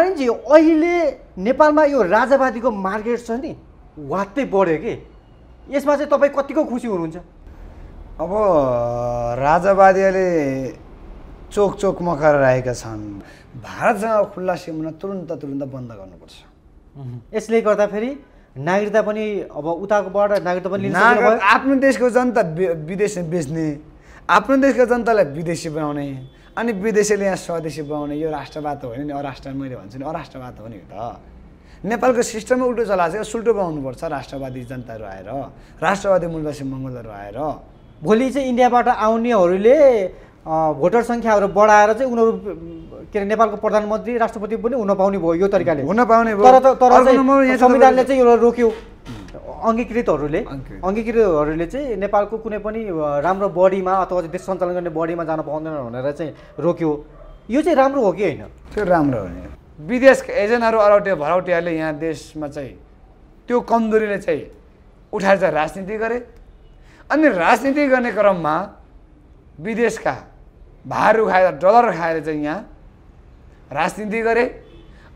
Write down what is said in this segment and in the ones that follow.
नारायणजी अहिले नेपालमा यो राजावादीको मार्केट छ नि वात्तै बढ्यो कि यसमा चाहिँ तपाईँ कतिको खुसी हुनुहुन्छ अब राजावादी अहिले चोक चोक राखेका छन् भारतसँग खुल्ला सिमाना तुरुन्त तुरुन्त बन्द गर्नुपर्छ यसले गर्दा फेरि नागरिकता पनि अब उताकोबाट नागरिकता पनि आफ्नो देशको जनता विदेश बेच्ने आफ्नो देशको जनतालाई विदेशी बनाउने अनि विदेशीले यहाँ स्वदेशी बनाउने यो राष्ट्रवाद त होइन नि अराष्ट्र मैले भन्छु नि अराष्ट्रवाद हो नि त नेपालको सिस्टमै उल्टो चलाएको छ सुल्टो बनाउनुपर्छ राष्ट्रवादी जनताहरू आएर राष्ट्रवादी मूलवासी मङ्गलहरू आएर भोलि चाहिँ इन्डियाबाट आउनेहरूले भोटर सङ्ख्याहरू बढाएर चाहिँ उनीहरू के अरे नेपालको प्रधानमन्त्री राष्ट्रपति पनि हुन पाउने भयो यो तरिकाले हुन पाउने भयो तर तर संविधानले चाहिँ रोक्यो अङ्गीकृतहरूले अङ्गीकृतहरूले चाहिँ नेपालको कुनै पनि राम्रो बडीमा अथवा देश सञ्चालन गर्ने बडीमा जान पाउँदैन भनेर चाहिँ रोक्यो यो चाहिँ राम्रो हो कि होइन त्यो राम्रो होइन विदेश एजेन्टहरू अराउटे भराउटेहरूले यहाँ देशमा चाहिँ त्यो कमजोरीले चाहिँ उठाएर चाहिँ राजनीति गरे अनि राजनीति गर्ने क्रममा विदेशका भाहरू खाएर डलर खाएर चाहिँ यहाँ राजनीति गरे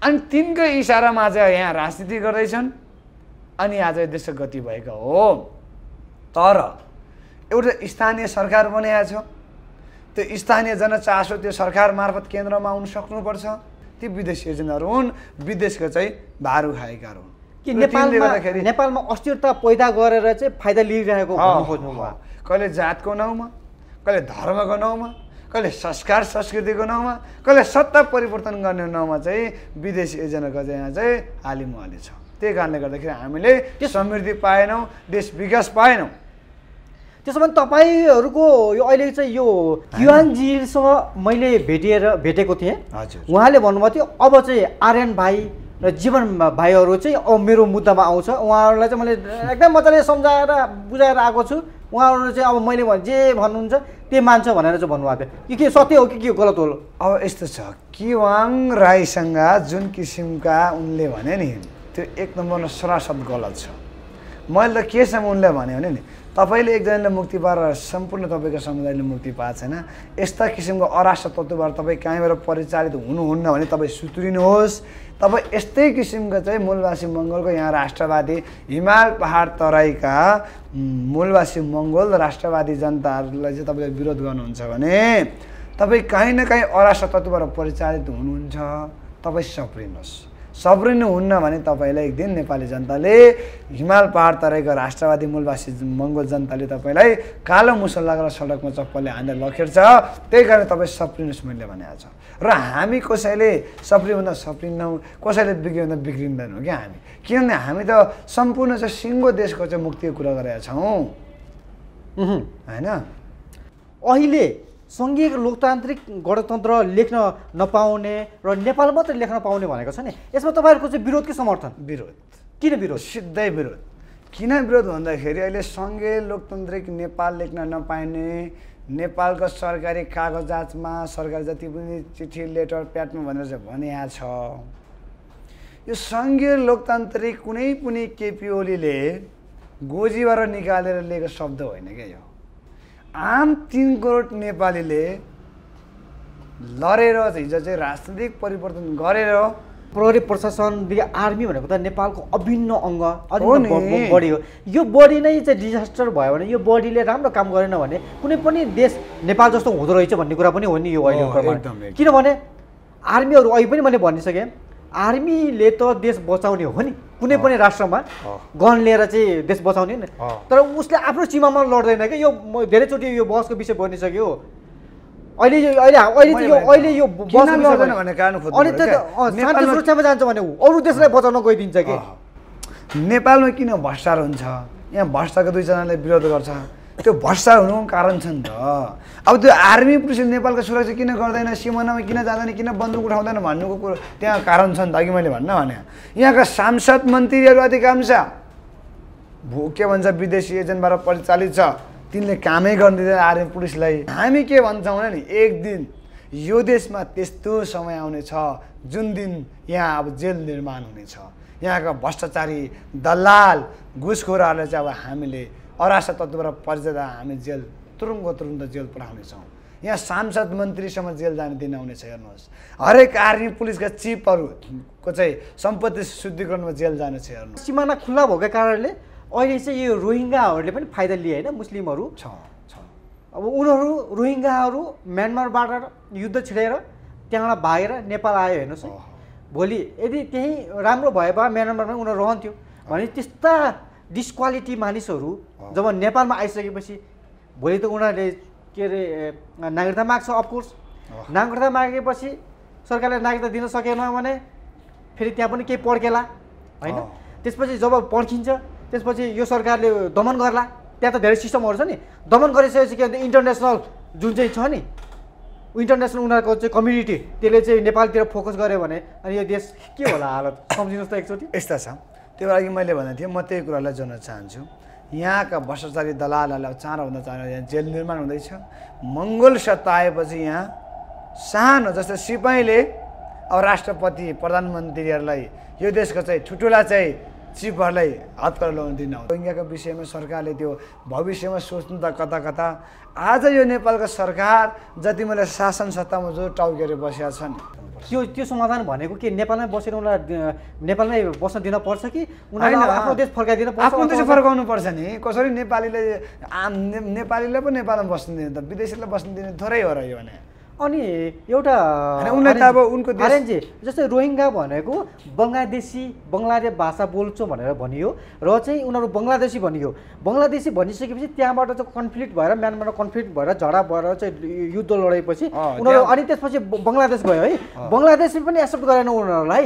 अनि तिनकै इसारामा चाहिँ यहाँ राजनीति गर्दैछन् अनि आज देश गति भएको हो तर एउटा स्थानीय सरकार बनाएको छ त्यो स्थानीय जनचासो त्यो सरकार मार्फत केन्द्रमा आउनु सक्नुपर्छ ती विदेशी एजेन्टहरू हुन् विदेशको चाहिँ भारु खाएकाहरू हुन् कि नेपालले गर्दाखेरि नेपालमा अस्थिरता पैदा गरेर चाहिँ फाइदा लिइरहेको कहिले जातको नाउँमा कहिले धर्मको नाउँमा कहिले संस्कार संस्कृतिको नाउँमा कहिले सत्ता परिवर्तन गर्ने नाउँमा चाहिँ विदेशी एजेन्टहरूको चाहिँ यहाँ चाहिँ हालिमुहाली छ त्यही कारणले गर्दाखेरि हामीले त्यो समृद्धि पाएनौँ देश विकास पाएनौँ त्यसो भने तपाईँहरूको यो अहिले चाहिँ यो किवानजीसँग मैले भेटिएर भेटेको थिएँ हजुर उहाँले भन्नुभएको थियो अब चाहिँ आर्यन भाइ र जीवन भाइहरू चाहिँ अब मेरो मुद्दामा आउँछ उहाँहरूलाई चाहिँ मैले एकदम मजाले सम्झाएर बुझाएर आएको छु उहाँहरू चाहिँ अब मैले जे भन्नुहुन्छ त्यही मान्छ भनेर चाहिँ भन्नुभएको थियो कि के सत्य हो कि के गलत हो अब यस्तो छ किवाङ राईसँग जुन किसिमका उनले भने नि त्यो एक नम्बरमा सरासत गलत छ मैले त केसम्म उनले भने नि तपाईँले एकजनाले मुक्ति पाएर सम्पूर्ण तपाईँको समुदायले मुक्ति पाएको छैन यस्ता किसिमको अराष्ट्र तत्त्वबाट तपाईँ कहीँबाट परिचालित हुनुहुन्न भने तपाईँ सुत्रिनुहोस् तपाईँ यस्तै किसिमको चाहिँ मूलवासी मङ्गोलको यहाँ राष्ट्रवादी हिमाल पहाड तराईका मूलवासी मङ्गोल राष्ट्रवादी जनताहरूलाई चाहिँ तपाईँले विरोध गर्नुहुन्छ भने तपाईँ काहीँ न काहीँ अराष्ट्र तत्त्वबाट परिचालित हुनुहुन्छ तपाईँ सप्रिनुहोस् सब्रिनु हुन्न भने तपाईँलाई एक दिन नेपाली जनताले हिमाल पहाड तराईको राष्ट्रवादी मूलवासी मङ्गोल जनताले तपाईँलाई कालो मुसल लागेर सडकमा चप्पलले हानेर लखेर्छ त्यही कारण तपाईँ सप्रिनुहोस् मैले भनेको छ र हामी कसैले भन्दा सप्रिँदैनौँ कसैले बिग्रिँदा बिग्रिँदैनौँ क्या हामी किनभने हामी त सम्पूर्ण चाहिँ सिङ्गो देशको चाहिँ मुक्तिको कुरा गरेका छौँ होइन अहिले सङ्घीय लोकतान्त्रिक गणतन्त्र लेख्न नपाउने र नेपाल मात्रै लेख्न पाउने भनेको छ नि यसमा तपाईँहरूको चाहिँ विरोध कि समर्थन विरोध किन विरोध सिधै विरोध किन विरोध भन्दाखेरि अहिले सङ्घीय लोकतान्त्रिक नेपाल लेख्न नपाइने नेपालको सरकारी कागजातमा सरकारी जति पनि चिठी लेटर प्याटमा भनेर चाहिँ भनिया छ यो सङ्घीय लोकतान्त्रिक कुनै पनि केपिओलीले गोजीबाट निकालेर लिएको शब्द होइन क्या यो आम तिन करोड नेपालीले लडेर हिजो चाहिँ राजनीतिक परिवर्तन गरेर प्रहरी प्रशासन आर्मी भनेको त नेपालको अभिन्न अङ्ग बडी बढी हो यो बडी नै चाहिँ डिजास्टर भयो भने यो बडीले राम्रो काम गरेन भने कुनै पनि देश नेपाल जस्तो हुँदो रहेछ भन्ने कुरा पनि हो नि यो अहिले किनभने आर्मीहरू अहिले पनि मैले भनिसकेँ आर्मीले त देश बचाउने हो नि कुनै पनि राष्ट्रमा गन लिएर चाहिँ देश बचाउने नि तर उसले आफ्नो सीमामा लड्दैन क्या यो धेरैचोटि यो बसको विषय बनिसक्यो अहिले अहिले अहिले यो अहिले यो अनि शान्ति सुरक्षामा जान्छ भने अरू देशलाई बचाउन गइदिन्छ कि नेपालमा किन भ्रष्टार हुन्छ यहाँ भ्रष्टाको दुईजनाले विरोध गर्छ त्यो भ्रष्टाचार हुनुको कारण छ नि त अब त्यो आर्मी पुलिसले नेपालको सुरक्षा किन गर्दैन सिमानामा किन जाँदैन किन बन्दुक उठाउँदैन भन्नुको कुरो त्यहाँ कारण छ नि त अघि मैले भन्न भने यहाँका सांसद मन्त्रीहरू अधिकांश भो के भन्छ विदेशी एजेन्टबाट परिचालित छ तिनले कामै गरिदिँदैन आर्मी पुलिसलाई हामी के भन्छौँ भने नि एक दिन यो देशमा त्यस्तो समय आउनेछ जुन दिन यहाँ अब जेल निर्माण हुनेछ यहाँका भ्रष्टाचारी दलाल घुसखोराहरूलाई चाहिँ अब हामीले अरासा तत्त्वबाट परिचयता हामी जेल तुरुङ्गो तुरुन्त जेल पठाउनेछौँ यहाँ सांसद मन्त्रीसम्म जेल जान दिन आउनेछ हेर्नुहोस् हरेक आर्मी पुलिसका चिफहरूको चाहिँ सम्पत्ति शुद्धिकरणमा जेल जानेछ हेर्नु सिमाना खुल्ला भएको कारणले अहिले चाहिँ यो रोहिङ्गाहरूले पनि फाइदा लिए होइन मुस्लिमहरू छ अब उनीहरू रोहिङ्गाहरू म्यानमारबाट युद्ध छिडेर त्यहाँबाट भागेर नेपाल आयो हेर्नुहोस् भोलि यदि त्यहीँ राम्रो भए भए म्यानमारमा उनीहरू रहन्थ्यो भने त्यस्ता डिस्क्वालिटी मानिसहरू जब नेपालमा आइसकेपछि भोलि त उनीहरूले के अरे नागरिकता माग्छ अफकोर्स नागरिकता मागेपछि सरकारले नागरिकता दिन सकेन भने फेरि त्यहाँ पनि केही पड्केला होइन त्यसपछि जब पड्किन्छ त्यसपछि यो सरकारले दमन गर्ला त्यहाँ त धेरै सिस्टमहरू छ नि दमन गरिसकेपछि के भन्छ इन्टरनेसनल जुन चाहिँ छ नि इन्टरनेसनल उनीहरूको चाहिँ कम्युनिटी त्यसले चाहिँ नेपालतिर फोकस गर्यो भने अनि यो देश के होला हालत सम्झिनुहोस् त एकचोटि यस्ता छ त्यो लागि मैले भनेको थिएँ म त्यही कुरालाई जोड्न चाहन्छु यहाँका भ्रष्टाचारी दलालहरूलाई चाँडोभन्दा चाँडो यहाँ जेल निर्माण हुँदैछ मङ्गोल सत्ता आएपछि यहाँ सानो जस्तै सिपाहीले अब राष्ट्रपति प्रधानमन्त्रीहरूलाई यो देशको चाहिँ ठुठुला चाहिँ चिफहरूलाई हतकर लगाउनु दिन रोहिङ्गाको विषयमा सरकारले त्यो भविष्यमा सोच्नु त कता कता आज यो नेपालको सरकार जति मैले शासन सत्तामा जो टाउकेर बसेका छन् त्यो त्यो समाधान भनेको के नेपालमै बसेर उनीहरूलाई नेपालमै बस्न दिन कि उनीहरूले आफ्नो देश फर्काइदिनु पर्छ आफ्नो देश फर्काउनु पर्छ नि कसरी नेपालीले आम नेपालीलाई पो नेपालमा बस्नु दिने त विदेशीलाई बस्नु दिने थोरै हो र यो भने अनि एउटा अब उनको आरएनजी जस्तै रोहिङ्गा भनेको बङ्गलादेशी बङ्गलादेश भाषा बोल्छु भनेर भनियो र चाहिँ उनीहरू बङ्गलादेशी भनियो बङ्गलादेशी भनिसकेपछि त्यहाँबाट चाहिँ कन्फ्लिक्ट भएर म्यानमारमा कन्फ्लिक्ट भएर झडा भएर चाहिँ युद्ध लडेपछि उनीहरू अनि त्यसपछि बङ्गलादेश गयो है बङ्गलादेशले पनि एक्सेप्ट गरेन उनीहरूलाई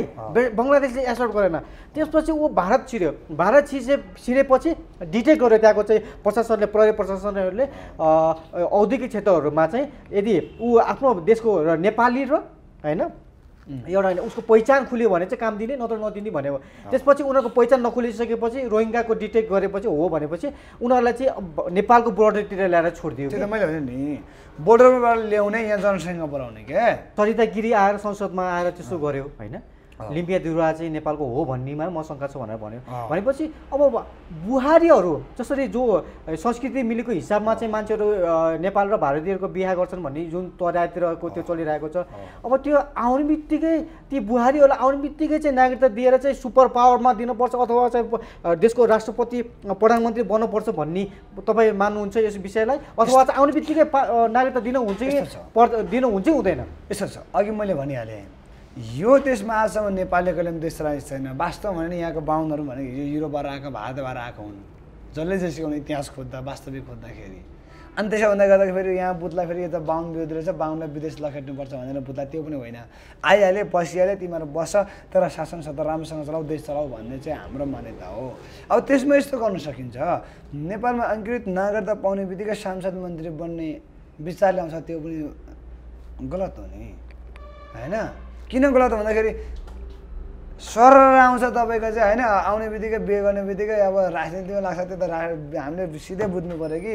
बङ्गलादेशले एक्सेप्ट गरेन त्यसपछि ऊ भारत छिर्यो भारत छिसे छिरेपछि डिटेक्ट गर्यो त्यहाँको चाहिँ प्रशासनले प्रहरी प्रशासनहरूले औद्योगिक क्षेत्रहरूमा चाहिँ यदि ऊ आफ्नो देशको र नेपाली र होइन एउटा होइन उसको पहिचान खुल्यो भने चाहिँ काम दिने नत्र नदिने भन्यो त्यसपछि उनीहरूको पहिचान नखुलिसकेपछि रोहिङ्गाको डिटेक्ट गरेपछि हो भनेपछि उनीहरूलाई चाहिँ नेपालको बोर्डरतिर ल्याएर छोडिदियो त्यो त मैले भने नि बोर्डरबाट ल्याउने यहाँ जनसङ्ख्या बढाउने क्या सरिता गिरी आएर संसदमा आएर त्यस्तो गऱ्यो होइन लिम्पिया दुर्वा चाहिँ नेपालको हो भन्नेमा म शङ्का छु भनेर भन्यो भनेपछि अब बुहारीहरू जसरी जो संस्कृति मिलेको हिसाबमा चाहिँ मान्छेहरू नेपाल र भारतीयहरूको बिहा गर्छन् भन्ने जुन तरातिरको त्यो चलिरहेको छ अब त्यो आउने बित्तिकै ती बुहारीहरूलाई आउने बित्तिकै चाहिँ नागरिकता दिएर चाहिँ सुपर पावरमा दिनुपर्छ अथवा चाहिँ देशको राष्ट्रपति प्रधानमन्त्री बन्नुपर्छ भन्ने तपाईँ मान्नुहुन्छ यस विषयलाई अथवा चाहिँ आउने बित्तिकै नागरिकता दिनुहुन्छ कि दिनुहुन्छ हुँदैन यसो छ अघि मैले भनिहालेँ यो देशमा आजसम्म नेपालले कहिले पनि देश छैन वास्तव भने यहाँको बाहुनहरू भनेको हिजो युरोपबाट आएको भारतबाट आएको हुन् जसले जे इतिहास खोज्दा वास्तविक खोज्दाखेरि अनि त्यसो हुँदा गर्दा फेरि यहाँ बुथलाई फेरि यता बाहुन विरोध रहेछ बाहुनलाई विदेश लखेट्नुपर्छ भनेर बुथलाई त्यो पनि होइन आइहाले पसिहाले तिमीहरू बस तर शासन सत्ता राम्रोसँग चलाऊ देश चलाऊ भन्ने चाहिँ हाम्रो मान्यता हो अब त्यसमा यस्तो गर्न सकिन्छ नेपालमा अङ्कृत नागरिकता पाउने बित्तिकै सांसद मन्त्री बन्ने विचार ल्याउँछ त्यो पनि गलत हो नि होइन किन गलत त भन्दाखेरि सर आउँछ तपाईँको चाहिँ होइन आउने बित्तिकै बिहे गर्ने बित्तिकै अब राजनीतिमा लाग्छ त्यो त हामीले सिधै बुझ्नु पऱ्यो कि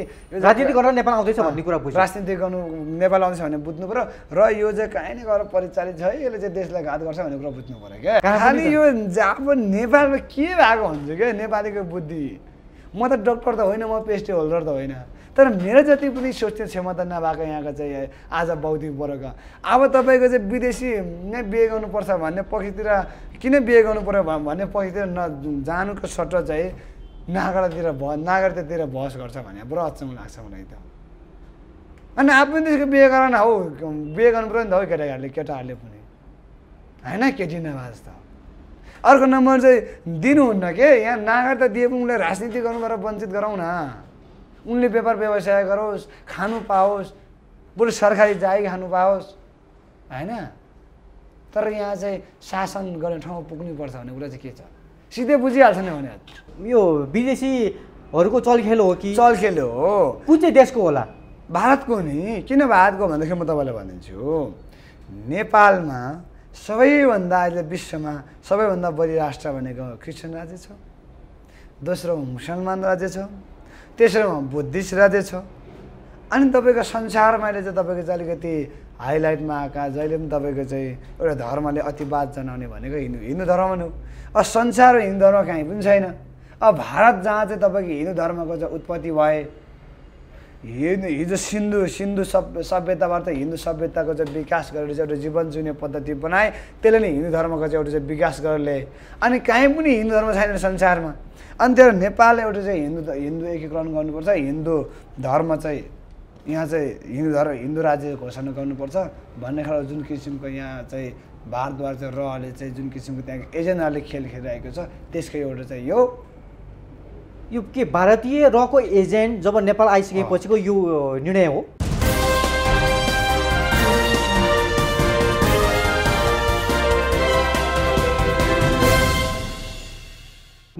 राजनीति गरेर नेपाल आउँदैछ भन्ने कुरा बुझ्छ राजनीति गर्नु नेपाल आउँदैछ भन्ने बुझ्नु पऱ्यो र यो चाहिँ काहीँ नै गएर परिचालित छ यसले चाहिँ देशलाई घात गर्छ भन्ने कुरा बुझ्नु पऱ्यो क्या खालि यो अब नेपालमा के भएको हुन्छ क्या नेपालीको बुद्धि म त डक्टर त होइन म पेस्टी होल्डर त होइन तर मेरो जति पनि सोच्ने क्षमता नभएको यहाँको चाहिँ आज बौद्धिक वर्ग अब तपाईँको चाहिँ विदेशी नै बिहे गर्नुपर्छ भन्ने पक्षतिर किन बिहे गर्नु पऱ्यो भन्ने पक्षतिर न जानुको सट्ट चाहिँ नागरातिर भ नागरिकतातिर बहस गर्छ भने पुरा अचम्म लाग्छ मलाई त अनि आफ्नो देशको बिहे गर हौ बिहे गर्नु पऱ्यो नि त हौ केटाहरूले केटाहरूले पनि होइन केटी नभए त अर्को नम्बर चाहिँ दिनुहुन्न के यहाँ नागरिकता दिए पनि उसलाई राजनीति गर्नुबाट वञ्चित गराउन उनले व्यापार व्यवसाय गरोस् खानु पाओस् बरु सरकारी जागिर खानु पाओस् होइन तर यहाँ चाहिँ शासन गर्ने ठाउँमा पुग्नुपर्छ भन्ने कुरा चाहिँ के छ सिधै बुझिहाल्छ नि भने यो विदेशीहरूको चलखेल हो कि चलखेल हो कुन चाहिँ देशको होला भारतको नि किन भारतको भन्दाखेरि म तपाईँलाई भनिदिन्छु नेपालमा सबैभन्दा अहिले विश्वमा सबैभन्दा बढी राष्ट्र भनेको क्रिस्चियन राज्य छ दोस्रो मुसलमान राज्य छ त्यसोमा बुद्धिस्ट राज्य छ अनि तपाईँको संसारमा अहिले चाहिँ तपाईँको चाहिँ अलिकति हाइलाइटमा आएका जहिले पनि तपाईँको चाहिँ एउटा धर्मले अतिवाद जनाउने भनेको हिन्दू हिन्दू धर्म नै हो अब संसार हिन्दू धर्म कहीँ पनि छैन अब भारत जहाँ चाहिँ तपाईँको हिन्दू धर्मको चाहिँ उत्पत्ति भए हिन्दू हिजो सिन्धु सिन्धु सभ्य सभ्यताबाट हिन्दू सभ्यताको चाहिँ विकास गरेर चाहिँ एउटा जीवन जुने पद्धति बनाए त्यसले नै हिन्दू धर्मको चाहिँ एउटा चाहिँ विकास गरेर ल्याए अनि काहीँ पनि हिन्दू धर्म छैन संसारमा अनि त्यो नेपाल एउटा चाहिँ हिन्दू हिन्दू एकीकरण गर्नुपर्छ हिन्दू धर्म चाहिँ यहाँ चाहिँ हिन्दू धर्म हिन्दू राज्य घोषणा गर्नुपर्छ भन्ने खालको जुन किसिमको यहाँ चाहिँ भारद्वार चाहिँ रहले चाहिँ जुन किसिमको त्यहाँको एजेन्डाले खेल खेलिरहेको छ त्यसको एउटा चाहिँ यो यो के भारतीय रको एजेन्ट जब नेपाल आइसकेपछिको यो निर्णय हो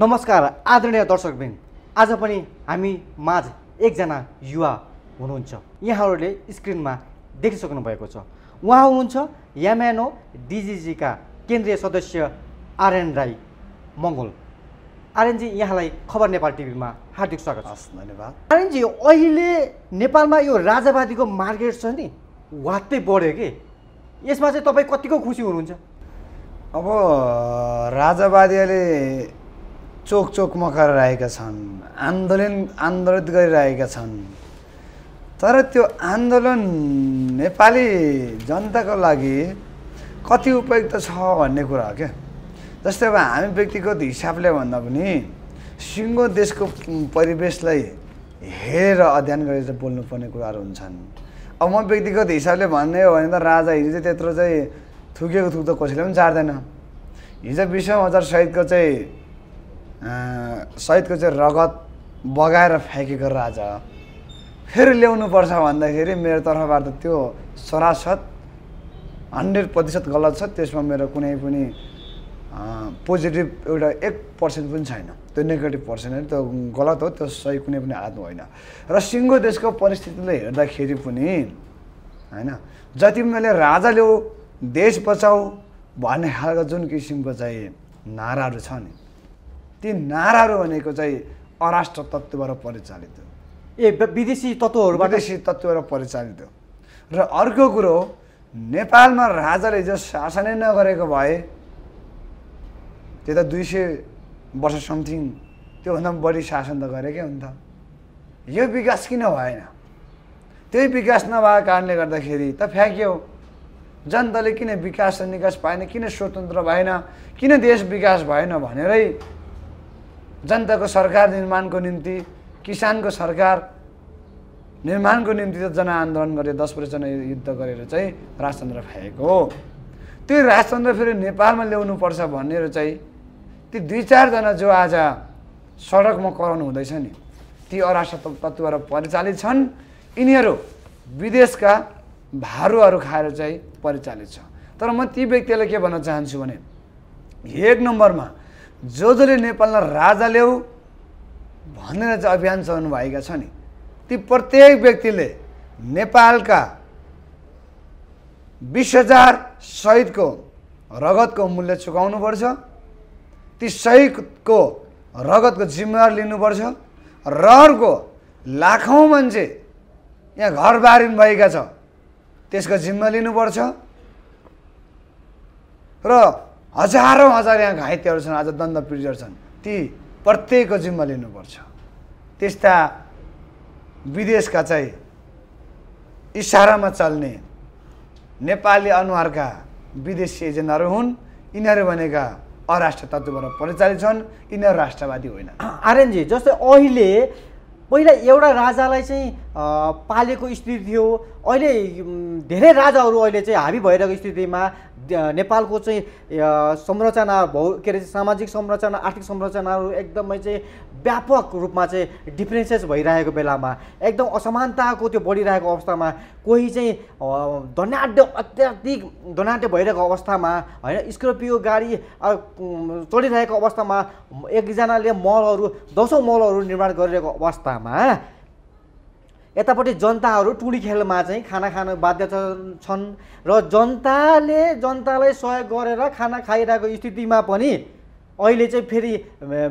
नमस्कार आदरणीय दर्शकबिन आज पनि हामी माझ एकजना युवा हुनुहुन्छ यहाँहरूले स्क्रिनमा देखिसक्नु भएको छ उहाँ हुनुहुन्छ यामानो डिजिजीका केन्द्रीय सदस्य आरएन राई मङ्गोल आरएनजी यहाँलाई खबर नेपाल टिभीमा हार्दिक स्वागत हस् धन्यवाद आरएनजी अहिले नेपालमा यो राजावादीको मार्केट छ नि वात्तै बढ्यो कि यसमा चाहिँ तपाईँ कतिको खुसी हुनुहुन्छ अब राजावादीहरूले चोक चोकमा राखेका छन् आन्दोलन आन्दोलित गरिरहेका छन् तर त्यो आन्दोलन नेपाली जनताको लागि कति उपयुक्त छ भन्ने कुरा हो क्या जस्तै अब हामी व्यक्तिगत हिसाबले भन्दा पनि सिङ्गो देशको परिवेशलाई हेरेर अध्ययन गरेर बोल्नुपर्ने कुराहरू हुन्छन् अब म व्यक्तिगत हिसाबले भन्ने हो भने त राजा हिजो चाहिँ त्यत्रो चाहिँ थुकेको थुक त कसैले पनि चार्दैन हिजो विश्व हजार सहितको चाहिँ सहितको चाहिँ रगत बगाएर फ्याँकेको राजा फेरि ल्याउनुपर्छ भन्दाखेरि मेरो तर्फबाट त्यो सरासत हन्ड्रेड प्रतिशत गलत छ त्यसमा मेरो कुनै पनि पोजिटिभ एउटा एक पर्सेन्ट पनि छैन त्यो नेगेटिभ पर्सेन्ट होइन त्यो गलत हो त्यो सही कुनै पनि हातमा होइन र सिङ्गो देशको परिस्थितिले हेर्दाखेरि पनि होइन जति मैले राजा ल्याऊ देश बचाऊ भन्ने खालको जुन किसिमको चाहिँ नाराहरू छ नि ती नाराहरू भनेको चाहिँ अराष्ट्र तत्त्वबाट परिचालित हो ए विदेशी तत्त्वहरू विदेशी तत्त्वबाट परिचालित हो र अर्को कुरो नेपालमा राजाले हिजो शासनै नगरेको भए त्यो त दुई सय वर्ष समथिङ त्योभन्दा बढी शासन त गरे क्या त यो विकास किन भएन त्यही विकास नभएको कारणले गर्दाखेरि त फ्याँक्यो जनताले किन विकास र निकास पाएन किन स्वतन्त्र भएन किन देश विकास भएन भनेरै जनताको सरकार निर्माणको निम्ति किसानको सरकार निर्माणको निम्ति त जनआन्दोलन गरेर दस वर्ष जनयुद्ध गरेर चाहिँ राजतन्त्र फ्याँकेको हो त्यो राजतन्त्र फेरि नेपालमा ल्याउनुपर्छ भनेर चाहिँ ती दुई चारजना जो आज सडकमा कराउनु हुँदैछ नि ती अरास तत्त्वहरू परिचालित छन् यिनीहरू विदेशका भारूहरू खाएर चाहिँ परिचालित छ तर म ती व्यक्तिलाई के भन्न चाहन्छु भने एक नम्बरमा जो जसले नेपालमा राजा ल्याऊ भनेर चाहिँ अभियान चलाउनु भएका छ नि ती प्रत्येक व्यक्तिले नेपालका बिस हजार सहितको रगतको मूल्य चुकाउनुपर्छ ती सहीको रगतको जिम्मेवार लिनुपर्छ र अर्को लाखौँ मान्छे यहाँ घर बारिन भएका छ त्यसको जिम्मा लिनुपर्छ र हजारौँ हजार यहाँ घाइतेहरू छन् आज पीडितहरू छन् ती प्रत्येकको जिम्मा लिनुपर्छ त्यस्ता विदेशका चाहिँ इसारामा चल्ने नेपाली अनुहारका विदेशी एजेन्टहरू हुन् यिनीहरू भनेका अराष्ट्र तत्त्वबाट परिचालित छन् यिनीहरू राष्ट्रवादी होइन आर्यनजी जस्तै अहिले पहिला एउटा राजालाई चाहिँ पालेको स्थिति थियो अहिले धेरै राजाहरू अहिले चाहिँ हाबी भइरहेको स्थितिमा नेपालको चाहिँ संरचना भौ के अरे सामाजिक संरचना आर्थिक संरचनाहरू एकदमै चाहिँ व्यापक रूपमा चाहिँ डिफ्रेन्सेस भइरहेको बेलामा एकदम असमानताको त्यो बढिरहेको अवस्थामा कोही चाहिँ धनाढ्य अत्याधिक धनाढ्य भइरहेको अवस्थामा होइन स्कर्पियो गाडी चलिरहेको अवस्थामा एकजनाले मलहरू दसौँ मलहरू निर्माण गरिरहेको अवस्थामा यतापट्टि जनताहरू टुँडी खेलमा चाहिँ खाना खान बाध्य छन् र जनताले जनतालाई सहयोग गरेर खाना खाइरहेको स्थितिमा पनि अहिले चाहिँ फेरि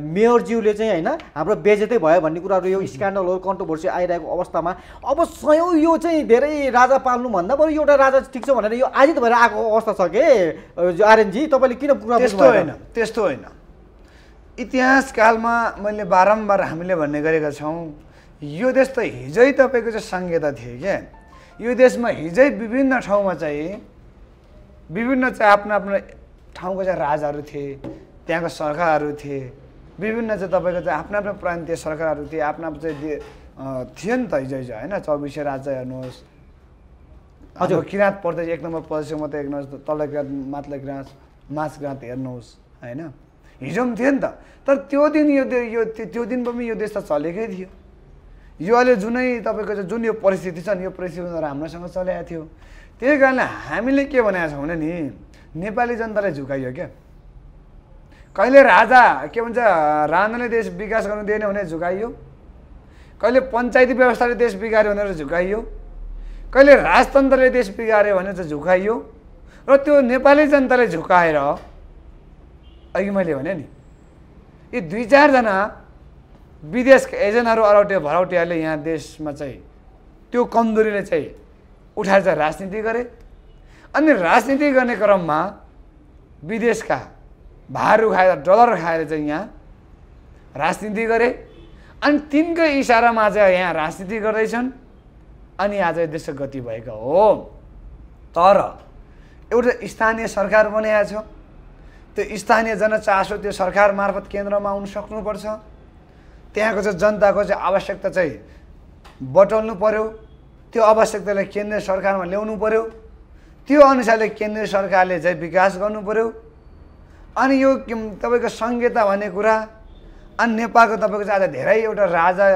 मेयरज्यूले चाहिँ होइन हाम्रो बेजेतै भयो भन्ने कुराहरू यो स्क्यान्डलहरू कन्ट्रोभर्सी आइरहेको अवस्थामा अब सयौँ यो चाहिँ धेरै राजा पाल्नुभन्दा बरु एउटा राजा ठिक छ भनेर यो आजित भएर आएको अवस्था छ के आरएनजी तपाईँले किन कुरा त्यस्तो होइन त्यस्तो होइन इतिहासकालमा मैले बारम्बार हामीले भन्ने गरेका छौँ यो देश त हिजै तपाईँको चाहिँ सङ्घीयता थियो क्या यो देशमा हिजै विभिन्न ठाउँमा चाहिँ विभिन्न चाहिँ आफ्नो आफ्नो ठाउँको चाहिँ राजाहरू थिए त्यहाँको सरकारहरू थिए विभिन्न चाहिँ तपाईँको चाहिँ आफ्नो आफ्नो प्रान्तीय सरकारहरू थिए आफ्नो आफ्नो चाहिँ थियो नि त हिजो हिजो होइन चौबिसे राज्य हेर्नुहोस् हजुर किराँत पर्दै एक नम्बर पर्दैछ मात्रै हेर्नुहोस् तल किराँत मातल किराँत मास किराँत हेर्नुहोस् होइन हिजो पनि थियो नि त तर त्यो दिन यो यो त्यो दिन पनि यो देश त चलेकै थियो यो अहिले जुनै तपाईँको जुन यो परिस्थिति छ नि यो परिस्थिति राम्रोसँग चलाएको थियो त्यही कारणले हामीले के भनेको छौँ भने नि नेपाली जनतालाई झुकाइयो क्या कहिले राजा के भन्छ राणाले देश विकास गर्नु दिएन भने झुकाइयो कहिले पञ्चायती व्यवस्थाले देश बिगाऱ्यो भनेर झुकाइयो कहिले राजतन्त्रले देश बिगाऱ्यो भनेर चाहिँ झुकाइयो र त्यो नेपाली जनताले झुकाएर अघि मैले भने नि यी दुई चारजना विदेशका एजेन्टहरू अरौटे भरौटियाहरूले यहाँ देशमा चाहिँ त्यो कमजोरीले चाहिँ उठाएर चाहिँ राजनीति गरे अनि राजनीति गर्ने क्रममा विदेशका भाहरू खाएर डलर खाएर चाहिँ यहाँ राजनीति गरे अनि तिनकै इसारामा चाहिँ यहाँ राजनीति गर्दैछन् अनि आज देशको गति भएको हो तर एउटा स्थानीय सरकार बनाएको छ त्यो स्थानीय जनचासो त्यो सरकार मार्फत केन्द्रमा आउनु सक्नुपर्छ त्यहाँको चाहिँ जनताको चाहिँ आवश्यकता चाहिँ बटल्नु पऱ्यो त्यो आवश्यकतालाई केन्द्रीय सरकारमा ल्याउनु पऱ्यो त्यो अनुसारले केन्द्रीय सरकारले चाहिँ विकास गर्नु पऱ्यो अनि यो तपाईँको सङ्घीयता भन्ने कुरा अनि नेपालको तपाईँको चाहिँ आज धेरै एउटा राजा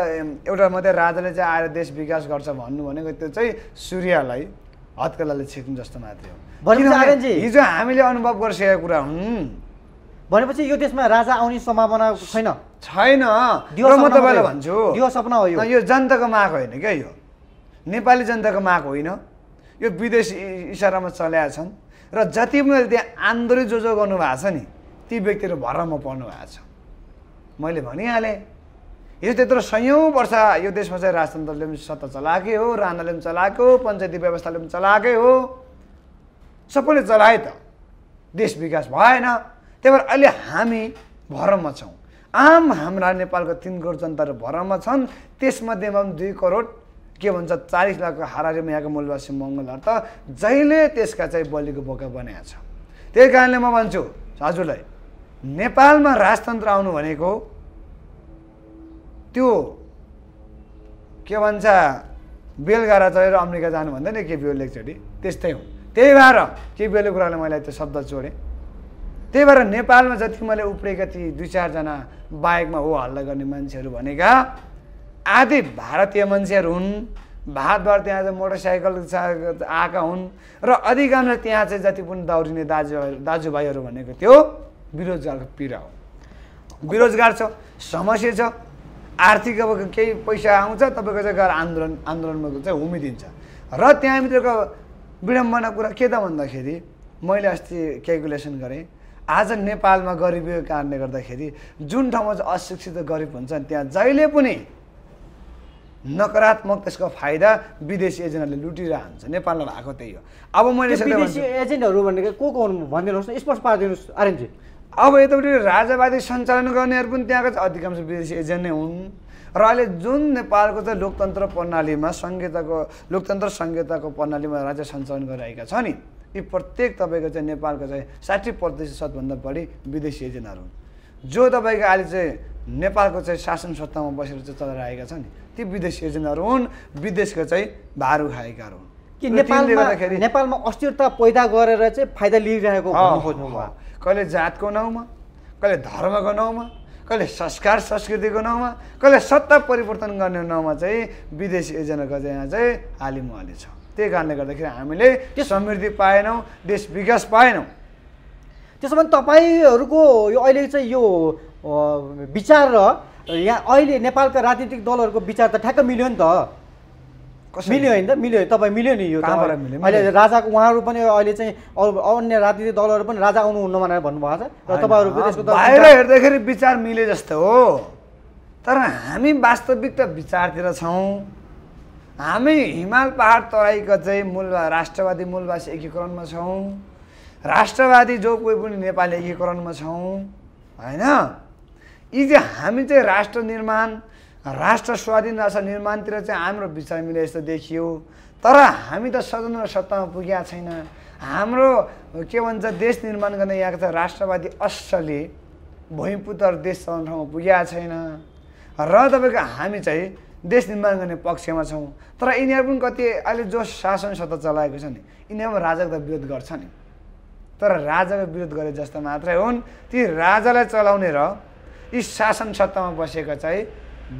एउटा मात्रै राजाले चाहिँ आएर देश विकास गर्छ भन्नु भनेको त्यो चाहिँ सूर्यलाई हत्कलाले छिक्नु जस्तो मात्रै हो हिजो हामीले अनुभव गरिसकेको कुरा हुन् भनेपछि यो देशमा राजा आउने सम्भावना छैन छैन म तपाईँलाई भन्छु यो सपना हो यो जनताको माग होइन क्या यो नेपाली जनताको माग होइन यो विदेश इसारामा चल्या छन् र जति पनि त्यहाँ आन्दोलित जो जो गर्नुभएको छ नि ती व्यक्तिहरू भरमा पर्नु भएको छ मैले भनिहालेँ हिजो त्यत्रो सयौँ वर्ष यो देशमा चाहिँ राजतन्त्रले पनि सत्ता चलाएकै हो राणाले पनि चलाएको हो पञ्चायती व्यवस्थाले पनि चलाएकै हो सबैले चलाए त देश विकास भएन त्यही भएर अहिले हामी भरमा छौँ आम हाम्रा नेपालको तिन करोड जनताहरू भरमा छन् त्यसमध्येमा पनि दुई करोड के भन्छ चालिस लाखको हारारीमा यहाँको मूलवासी मङ्गलहरू त जहिले त्यसका चाहिँ बलिको बोका बनाएको छ त्यही कारणले म भन्छु हजुरलाई नेपालमा राजतन्त्र आउनु भनेको त्यो के भन्छ बेलगारा चढेर अमेरिका जानु भन्दैन केपिओले एकचोटि त्यस्तै हो त्यही भएर केपिओले कुरालाई मैले त्यो शब्द जोडेँ त्यही भएर नेपालमा जति मैले उब्रेका ती दुई चारजना बाहेकमा हो हल्ला गर्ने मान्छेहरू भनेका आधी भारतीय मान्छेहरू हुन् भारतबाट त्यहाँ चाहिँ मोटरसाइकल आएका हुन् र अधिकांश त्यहाँ चाहिँ जति पनि दौडिने दाजुभाइ दाजुभाइहरू भनेको त्यो बेरोजगारको पीडा हो बेरोजगार छ समस्या छ आर्थिक अब केही पैसा आउँछ तपाईँको चाहिँ गएर आन्दोलन आन्दोलनमा चाहिँ हुमिदिन्छ र त्यहाँभित्रको विडम्बना कुरा के त भन्दाखेरि मैले अस्ति क्यालकुलेसन गरेँ आज नेपालमा गरिबीको कारणले गर्दाखेरि जुन ठाउँमा चाहिँ अशिक्षित गरिब हुन्छन् त्यहाँ जहिले पनि नकारात्मक त्यसको फाइदा विदेशी एजेन्टहरूले लुटिरहन्छ नेपालमा भएको त्यही हो अब मैले विदेशी एजेन्टहरू भनेको को को हुनु भनिदिनुहोस् न स्पष्ट पारिदिनुहोस् आरएनजी अब यतापट्टि राजावादी सञ्चालन गर्नेहरू पनि त्यहाँको चाहिँ अधिकांश विदेशी एजेन्ट नै हुन् र अहिले जुन नेपालको चाहिँ लोकतन्त्र प्रणालीमा संहिताको लोकतन्त्र संहिताको प्रणालीमा राज्य सञ्चालन गरिरहेका छ नि यी प्रत्येक तपाईँको चाहिँ नेपालको चाहिँ साठी प्रतिशतभन्दा बढी विदेशी एजेन्टहरू हुन् जो तपाईँको अहिले चाहिँ नेपालको चाहिँ शासन सत्तामा बसेर चाहिँ चलाइरहेका छन् ती विदेशी एजेन्टहरू हुन् विदेशको चाहिँ भारू खाएकाहरू हुन् कि नेपालमा नेपालमा अस्थिरता पैदा गरेर चाहिँ फाइदा लिइरहेको कहिले जातको नाउँमा कहिले धर्मको नाउँमा कहिले संस्कार संस्कृतिको नाउँमा कहिले सत्ता परिवर्तन गर्ने नाउँमा चाहिँ विदेशी एजेन्टको चाहिँ यहाँ चाहिँ हालिमुहाली छ त्यही कारणले गर्दाखेरि हामीले त्यो समृद्धि पाएनौँ देश विकास पाएनौँ त्यसो भने तपाईँहरूको यो अहिले चाहिँ यो विचार र यहाँ अहिले नेपालका राजनीतिक दलहरूको विचार त ठ्याक्क मिल्यो नि त मिल्यो होइन त मिल्यो तपाईँ मिल्यो नि यो अहिले राजाको उहाँहरू पनि अहिले चाहिँ अरू अन्य राजनीतिक दलहरू पनि राजा आउनुहुन्न भनेर भन्नुभएको छ र तपाईँहरूको त्यसको बाहिर हेर्दाखेरि विचार मिले जस्तो हो तर हामी वास्तविकता त विचारतिर छौँ हामी हिमाल पहाड तराईको चाहिँ मूल राष्ट्रवादी मूलवासी एकीकरणमा छौँ राष्ट्रवादी जो कोही पनि नेपाली एकीकरणमा छौँ होइन यी चाहिँ हामी चाहिँ राष्ट्र निर्माण राष्ट्र स्वाधीन राष्ट्र निर्माणतिर चाहिँ हाम्रो विचार मिले जस्तो देखियो तर हामी त स्वतन्त्र सत्तामा पुगेका छैन हाम्रो के भन्छ देश निर्माण गर्ने यहाँको चाहिँ राष्ट्रवादी असले भुइँपुतर देश चलाउने ठाउँमा पुगेका छैन र तपाईँको हामी चाहिँ देश निर्माण गर्ने पक्षमा छौँ तर यिनीहरू पनि कति अहिले जो शासन सत्ता चलाएको छ नि यिनीहरूमा राजाको त विरोध गर्छ नि तर राजाको विरोध गरे जस्ता मात्रै हुन् ती राजालाई चलाउने र यी शासन सत्तामा बसेका चाहिँ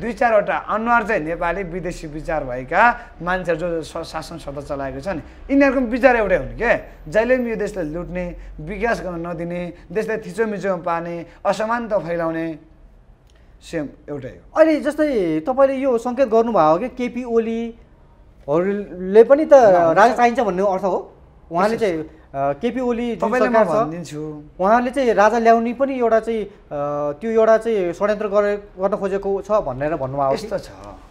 दुई चारवटा अनुहार चाहिँ नेपाली विदेशी विचार भएका मान्छेहरू जो जो शासन सत्ता चलाएको छ नि यिनीहरूको पनि विचार एउटै हुन् के जहिले पनि यो देशलाई लुट्ने विकास गर्न नदिने देशलाई थिचोमिचोमा पार्ने असमानता फैलाउने सेम एउटै हो अहिले जस्तै तपाईँले यो सङ्केत गर्नुभयो कि केपी ओलीहरूले पनि त राजा चाहिन्छ भन्ने अर्थ हो उहाँले चाहिँ केपी ओली भनिदिन्छु उहाँले चाहिँ राजा ल्याउने पनि एउटा चाहिँ त्यो एउटा चाहिँ षड्यन्त्र गरे गर्न खोजेको छ भनेर भन्नुभएको यस्तो छ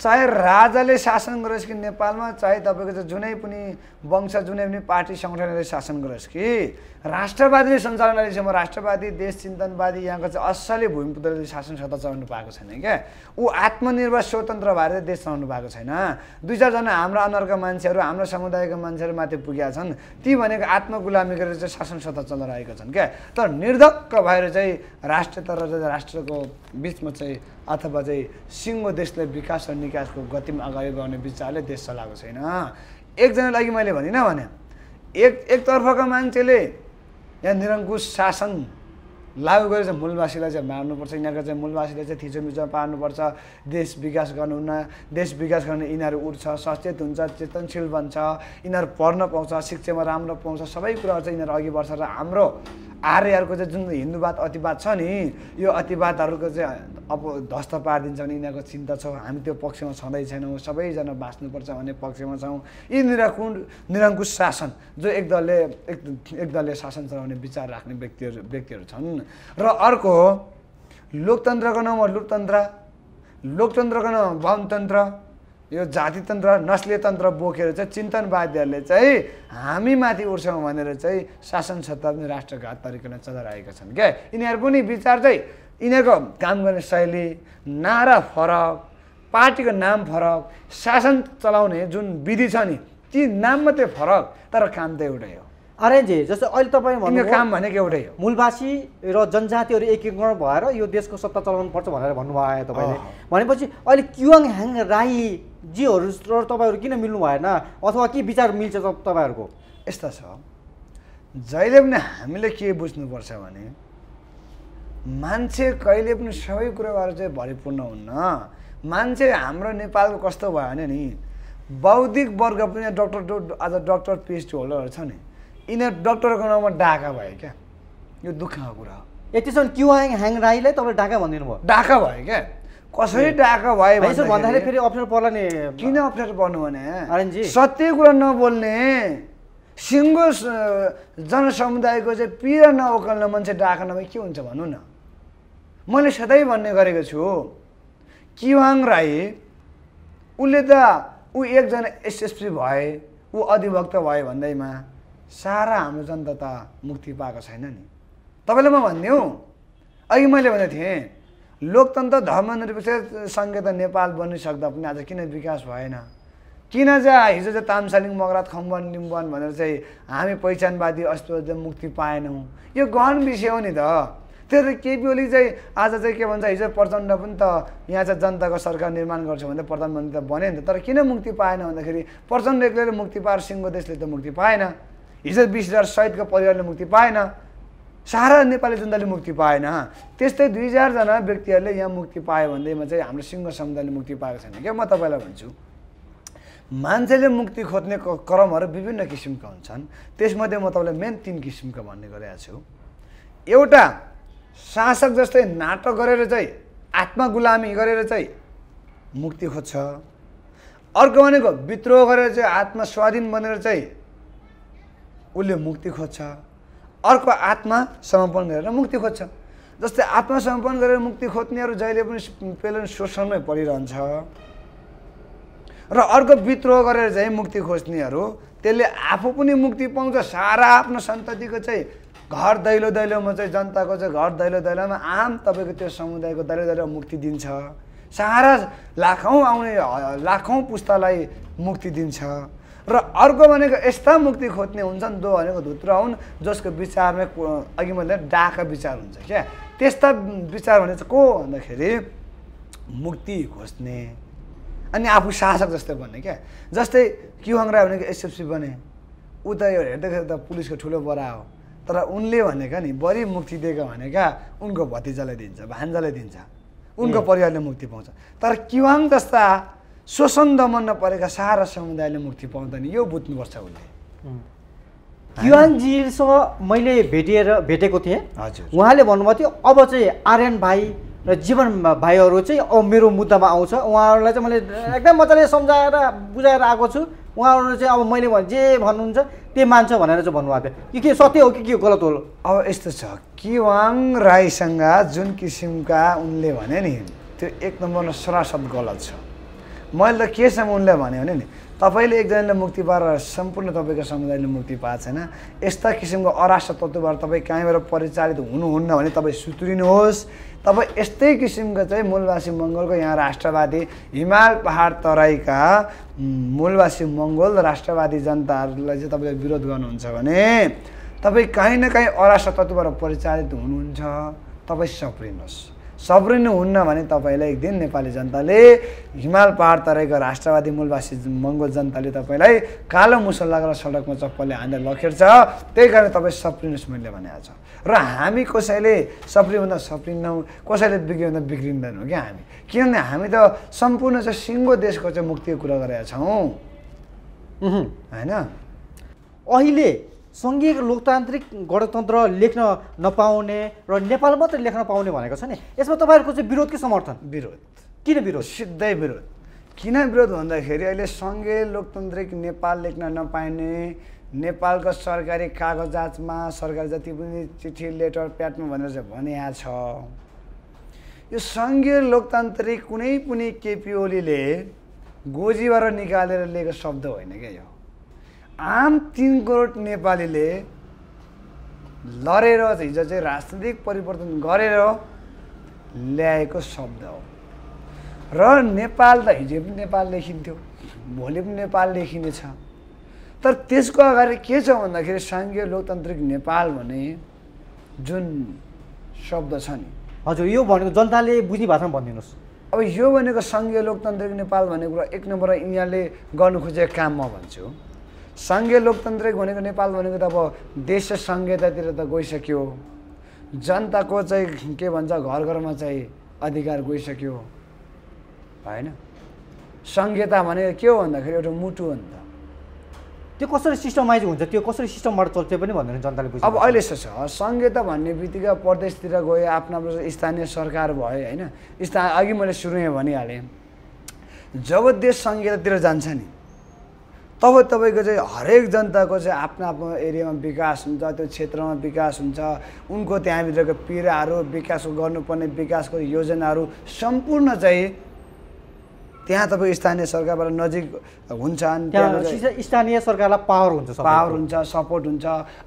चाहे राजाले शासन गरोस् कि नेपालमा चाहे तपाईँको चाहिँ जुनै पनि वंश जुनै पनि पार्टी सङ्गठनले शासन गरोस् कि राष्ट्रवादीले सञ्चालन गरेको म राष्ट्रवादी देश चिन्तनवादी यहाँको चाहिँ असली भूमिपुत्रले शासन सत्ता चलाउनु पाएको छैन क्या ऊ आत्मनिर्भर स्वतन्त्र भएर देश चलाउनु पाएको छैन दुई चारजना हाम्रा अनुहारका मान्छेहरू हाम्रो समुदायका मान्छेहरू माथि पुगेका छन् ती भनेको आत्मगुलामी गरेर चाहिँ शासन सत्ता चलाइरहेका छन् क्या तर निर्धक्क भएर चाहिँ राष्ट्रतर्फ राष्ट्रको बिचमा चाहिँ अथवा चाहिँ सिङ्गो देशले विकास र निकासको गतिमा अगाडि बढाउने विचारले देश चलाएको छैन एकजना लागि मैले भनिनँ भने एक एकतर्फका मान्छेले यहाँ निरङ्कुश शासन लागु गरेर चाहिँ मूलवासीलाई चाहिँ मार्नुपर्छ यिनीहरूको चाहिँ मूलवासीलाई चाहिँ थिचोमिचो पार्नुपर्छ देश विकास गर्नुहुन्न देश विकास गर्ने यिनीहरू उठ्छ सचेत हुन्छ चेतनशील बन्छ यिनीहरू पढ्न पाउँछ शिक्षामा राम्रो पाउँछ सबै कुराहरू चाहिँ यिनीहरू अघि बढ्छ र हाम्रो आर्यहरूको चाहिँ जुन हिन्दूवाद अतिवाद छ नि यो अतिवादहरूको चाहिँ अब ध्वस्त पारिदिन्छ भने यिनीहरूको चिन्ता छ हामी त्यो पक्षमा छँदै छैनौँ सबैजना बाँच्नुपर्छ भन्ने पक्षमा छौँ यी निराकुण निरङ्कुश शासन जो एक दलले एक एक दलले शासन चलाउने विचार राख्ने व्यक्तिहरू व्यक्तिहरू छन् र अर्को लोकतन्त्रको नाउँमा लोकतन्त्र लोकतन्त्रको नाउँमा वामतन्त्र यो जातितन्त्र तन्त्र बोकेर चाहिँ चिन्तनवादीहरूले चाहिँ हामी माथि उठ्छौँ भनेर चाहिँ शासन सत्ता पनि राष्ट्रघात तरिकाले चलाइरहेका छन् क्या यिनीहरू पनि विचार चाहिँ यिनीहरूको काम गर्ने शैली नारा फरक पार्टीको नाम फरक शासन चलाउने जुन विधि छ नि ती नाम मात्रै फरक तर काम त एउटै हो जे जस्तो अहिले तपाईँ भन्नु काम भनेको एउटै हो मूलवासी र जनजातिहरू एकीकरण भएर यो देशको सत्ता चलाउनु पर्छ भनेर भन्नुभयो तपाईँले भनेपछि अहिले क्युङ ह्याङ राई जीहरू र तपाईँहरू किन मिल्नु भएन अथवा के विचार मिल्छ तपाईँहरूको यस्ता छ जहिले पनि हामीले के बुझ्नुपर्छ भने मान्छे कहिले पनि सबै कुरोबाट चाहिँ भरिपूर्ण हुन्न मान्छे हाम्रो नेपालको कस्तो भयो भने नि बौद्धिक वर्ग पनि डक्टर आज डक्टर पिएचडी होल्डरहरू छ नि यिनीहरू डक्टरको नाउँमा डाका भयो क्या यो दुःखको कुरा हो यतिसम्म क्युआङ ह्याङ राईलाई तपाईँले डाका भनिदिनु भयो डाका भयो क्या कसरी डाका भयो भन्दाखेरि फेरि अप्ठ्यारो पर्ला नि किन अप्ठ्यारो पर्नु भने सत्य कुरा नबोल्ने सिङ्गो जनसमुदायको चाहिँ पिर नओकल्न मान्छे डाका नभए के हुन्छ भनौँ न मैले सधैँ भन्ने गरेको छु किवाङ राई उसले त ऊ एकजना एसएसपी भए ऊ अधिवक्ता भए भन्दैमा सारा हाम्रो जनता त मुक्ति पाएको छैन नि तपाईँलाई म भनिदिउँ अघि मैले भनेको थिएँ लोकतन्त्र धर्मनिरपेक्ष त नेपाल बनिसक्दा पनि आज किन विकास भएन किन चाहिँ हिजो चाहिँ तामसालिङ मगरात खम्बन लिम्बन भनेर चाहिँ हामी पहिचानवादी अस्तित्व मुक्ति पाएनौँ यो गहन विषय हो नि त त्यही त केपी ओली चाहिँ आज चाहिँ के भन्छ हिजो प्रचण्ड पनि त यहाँ चाहिँ जनताको सरकार निर्माण गर्छ भन्दा प्रधानमन्त्री त भने नि त तर किन मुक्ति पाएन भन्दाखेरि प्रचण्ड एक्लैले मुक्ति पाएर सिङ्गो देशले त मुक्ति पाएन हिजो बिस हजार सहितको परिवारले मुक्ति पाएन सारा नेपाली जनताले मुक्ति पाएन त्यस्तै दुई चारजना व्यक्तिहरूले यहाँ मुक्ति पायो भन्दैमा चाहिँ हाम्रो सिङ्ग समुदायले मुक्ति पाएको छैन क्या म तपाईँलाई भन्छु मान्छेले मुक्ति खोज्ने क्रमहरू विभिन्न किसिमका हुन्छन् त्यसमध्ये म तपाईँलाई मेन तिन किसिमका भन्ने गरेका छु एउटा शासक जस्तै नाटक गरेर चाहिँ आत्मगुलामी गरेर चाहिँ मुक्ति खोज्छ अर्को भनेको विद्रोह गरेर चाहिँ आत्मस्वाधीन बनेर चाहिँ उसले मुक्ति खोज्छ अर्को आत्मा समर्पण गरेर मुक्ति खोज्छ जस्तै आत्मा समर्पण गरेर मुक्ति खोज्नेहरू जहिले पनि पहिले शोषणमै परिरहन्छ र अर्को विद्रोह गरेर चाहिँ मुक्ति खोज्नेहरू त्यसले आफू पनि मुक्ति पाउँछ सारा आफ्नो सन्ततिको चाहिँ घर दैलो दैलोमा चाहिँ जनताको चाहिँ घर दैलो दैलोमा आम तपाईँको त्यो समुदायको दैलो दैलोमा मुक्ति दिन्छ सारा लाखौँ आउने लाखौँ पुस्तालाई मुक्ति दिन्छ र अर्को भनेको यस्ता मुक्ति खोज्ने हुन्छन् जो भनेको धुत्र हुन् जसको विचारमै अघि मैले डाका विचार हुन्छ क्या त्यस्ता विचार भने चाहिँ को भन्दाखेरि मुक्ति खोज्ने अनि आफू शासक जस्तै बन्ने क्या जस्तै क्युहाङ राई भनेको एसएफसी बने ऊ त यो हेर्दाखेरि त पुलिसको ठुलो बडा हो तर उनले भनेका नि बढी मुक्ति दिएको भनेका उनको भतिजालाई दिन्छ भान्जालाई दिन्छ उनको परिवारले मुक्ति पाउँछ तर किवाङ जस्ता शोषण मन नपरेका सारा समुदायले मुक्ति पाउँदैन यो बुझ्नुपर्छ उसले युवानजीसँग मैले भेटिएर भेटेको थिएँ हजुर उहाँले भन्नुभएको थियो अब चाहिँ आर्यन भाइ र जीवन भाइहरू चाहिँ अब मेरो मुद्दामा आउँछ उहाँहरूलाई चाहिँ मैले एकदम मजाले सम्झाएर बुझाएर आएको छु उहाँहरू चाहिँ अब मैले जे भन्नुहुन्छ त्यो मान्छ भनेर चाहिँ भन्नुभएको थियो यो के सत्य हो कि के गलत हो अब यस्तो छ किवाङ राईसँग जुन किसिमका उनले भने नि त्यो एक नम्बरमा सरासत गलत छ मैले त छ उनलाई उनले भने नि तपाईँले एकजनाले मुक्ति पाएर सम्पूर्ण तपाईँको समुदायले मुक्ति पाएको छैन यस्ता किसिमको अराष्ट्र तत्त्वबाट तपाईँ कहीँबाट परिचालित हुनुहुन्न भने तपाईँ सुत्रिनुहोस् तपाईँ यस्तै किसिमको चाहिँ मूलवासी मङ्गोलको यहाँ राष्ट्रवादी हिमाल पहाड तराईका मूलवासी मङ्गोल राष्ट्रवादी जनताहरूलाई चाहिँ तपाईँले विरोध गर्नुहुन्छ भने तपाईँ काहीँ न काहीँ अराष्ट्र तत्त्वबाट परिचालित हुनुहुन्छ तपाईँ सप्रिनुहोस् सप्रिनु हुन्न भने तपाईँलाई एक दिन नेपाली जनताले हिमाल पहाड तराईको राष्ट्रवादी मूलवासी मङ्गोल जनताले तपाईँलाई कालो मुसल लागेर सडकमा चप्पलले हानेर लखेर्छ त्यही कारण तपाईँ सप्रिनुहोस् मैले भनेको छ र हामी कसैले सप्रिँदा सप्रिँदैनौँ कसैले बिग्रिँदा बिग्रिँदैनौँ क्या हामी किनभने हामी त सम्पूर्ण चाहिँ सिङ्गो देशको चाहिँ मुक्तिको कुरा गरेका छौँ होइन अहिले सङ्घीय लोकतान्त्रिक गणतन्त्र लेख्न नपाउने र नेपाल मात्र लेख्न पाउने भनेको छ नि यसमा तपाईँहरूको चाहिँ विरोध कि समर्थन विरोध किन विरोध सिधै विरोध किन विरोध भन्दाखेरि अहिले सङ्घीय लोकतान्त्रिक नेपाल लेख्न नपाइने नेपालको सरकारी कागजातमा सरकार जति पनि चिठी लेटर प्याटमा भनेर चाहिँ भनिया छ यो सङ्घीय लोकतान्त्रिक कुनै पनि केपिओलीले गोजीबाट निकालेर लिएको शब्द होइन क्या यो आम तिन करोड नेपालीले लडेर हिजो चाहिँ राजनीतिक परिवर्तन गरेर ल्याएको शब्द हो र नेपाल त हिजो पनि नेपाल लेखिन्थ्यो भोलि पनि नेपाल लेखिनेछ तर त्यसको अगाडि के छ भन्दाखेरि साङ्घीय लोकतान्त्रिक नेपाल भने जुन शब्द छ नि हजुर यो भनेको जनताले बुझ्ने भाषामा भनिदिनुहोस् अब यो भनेको सङ्घीय लोकतान्त्रिक नेपाल भन्ने कुरा एक नम्बर यिनीहरूले गर्नु खोजेको काम म भन्छु सङ्घीय लोकतान्त्रिक भनेको नेपाल भनेको त अब देश सङ्घीयतातिर त गइसक्यो जनताको चाहिँ के भन्छ घर घरमा चाहिँ अधिकार गइसक्यो होइन सङ्घीयता भनेको के हो भन्दाखेरि एउटा मुटु हो नि त त्यो कसरी सिस्टमाइज हुन्छ त्यो कसरी सिस्टमबाट चल्छ पनि भन्दैन जनताले बुझ्छ अब अहिले छ सङ्घीयता भन्ने बित्तिकै प्रदेशतिर गयो आफ्नो आफ्नो स्थानीय सरकार भयो होइन स्था अघि मैले सुरुमै भनिहालेँ जब देश सङ्घीयतातिर जान्छ नि तब तपाईँको चाहिँ हरेक जनताको चाहिँ आफ्नो आफ्नो एरियामा विकास हुन्छ त्यो क्षेत्रमा विकास हुन्छ उनको त्यहाँभित्रको पीडाहरू विकास गर्नुपर्ने विकासको योजनाहरू सम्पूर्ण चाहिँ त्यहाँ तपाईँ स्थानीय सरकारबाट नजिक हुन्छन् स्थानीय सरकारलाई पावर हुन्छ पावर हुन्छ सपोर्ट हुन्छ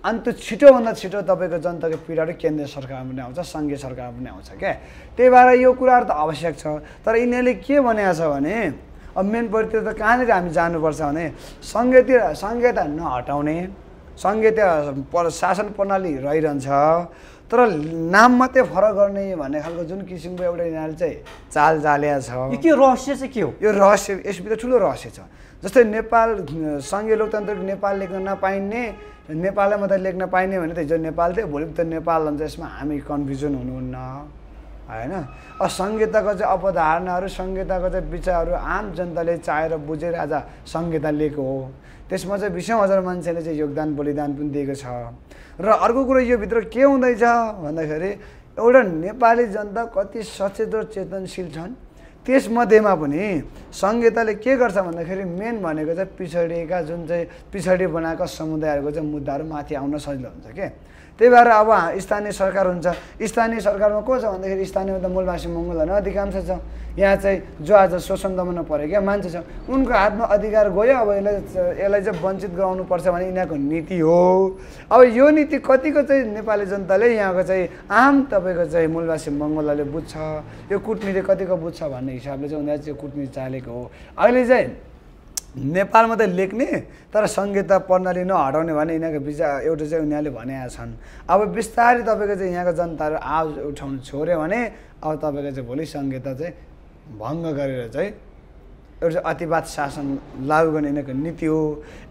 अनि त्यो छिटोभन्दा छिटो तपाईँको जनताको पीडाहरू केन्द्रीय सरकारमा पनि आउँछ सङ्घीय सरकारमा पनि आउँछ क्या त्यही भएर यो कुराहरू त आवश्यक छ तर यिनीहरूले के भनेको छ भने अब मेन परितिर त कहाँनिर हामी जानुपर्छ भने सङ्घीयतिर सङ्घीयता नहटाउने सङ्घीयता शासन प्रणाली रहिरहन्छ तर नाम मात्रै फरक गर्ने भन्ने खालको जुन किसिमको एउटा यिनीहरूले चाहिँ चाल जाले छ यो के रहस्य चाहिँ के हो यो रहस्य यसभित्र ठुलो रहस्य छ जस्तै नेपाल सङ्घीय लोकतान्त्रिक नेपाल लेख्न नपाइने नेपाललाई मात्रै लेख्न पाइने भने त हिजो नेपाल थियो भोलि त नेपाल हुन्छ यसमा हामी कन्फ्युजन हुनुहुन्न होइन सङ्घीयताको चाहिँ अवधारणाहरू सङ्घीयताको चाहिँ विचारहरू आम जनताले चाहेर बुझेर आज सङ्घीयता लिएको हो त्यसमा चाहिँ बिसौँ हजार मान्छेले चाहिँ योगदान बलिदान पनि दिएको छ र अर्को कुरो यो भित्र के हुँदैछ भन्दाखेरि एउटा नेपाली जनता कति सचेत र चेतनशील छन् त्यसमध्येमा पनि सङ्घीयताले के गर्छ भन्दाखेरि मेन भनेको चाहिँ पिछडिएका जुन चाहिँ पिछडि बनाएका समुदायहरूको चाहिँ मुद्दाहरू माथि आउन सजिलो हुन्छ क्या त्यही भएर अब स्थानीय सरकार हुन्छ स्थानीय सरकारमा को छ भन्दाखेरि स्थानीय त मूलवासी होइन अधिकांश छ यहाँ चाहिँ जो आज शोषण दमनमा पऱ्यो क्या मान्छे छ उनको हातमा अधिकार गयो अब यसलाई यसलाई चाहिँ वञ्चित गराउनुपर्छ भने यिनीहरूको नीति हो अब यो नीति कतिको चाहिँ नेपाली जनताले यहाँको चाहिँ आम तपाईँको चाहिँ मूलवासी मङ्गोलहरूले बुझ्छ यो कुटनीति कतिको बुझ्छ भन्ने हिसाबले चाहिँ उनीहरू चाहिँ यो कुटनीति चालेको हो अहिले चाहिँ नेपालमा त लेख्ने तर सङ्गीत प्रणाली नहटाउने भने यिनीहरूको विचार एउटा चाहिँ उनीहरूले भनेका छन् अब बिस्तारै तपाईँको चाहिँ यहाँको जनताहरू आवाज उठाउनु छोड्यो भने अब तपाईँको चाहिँ भोलि सङ्गीत चाहिँ भङ्ग गरेर चाहिँ एउटा चाहिँ अतिवाद शासन लागु गर्ने यिनीहरूको नीति हो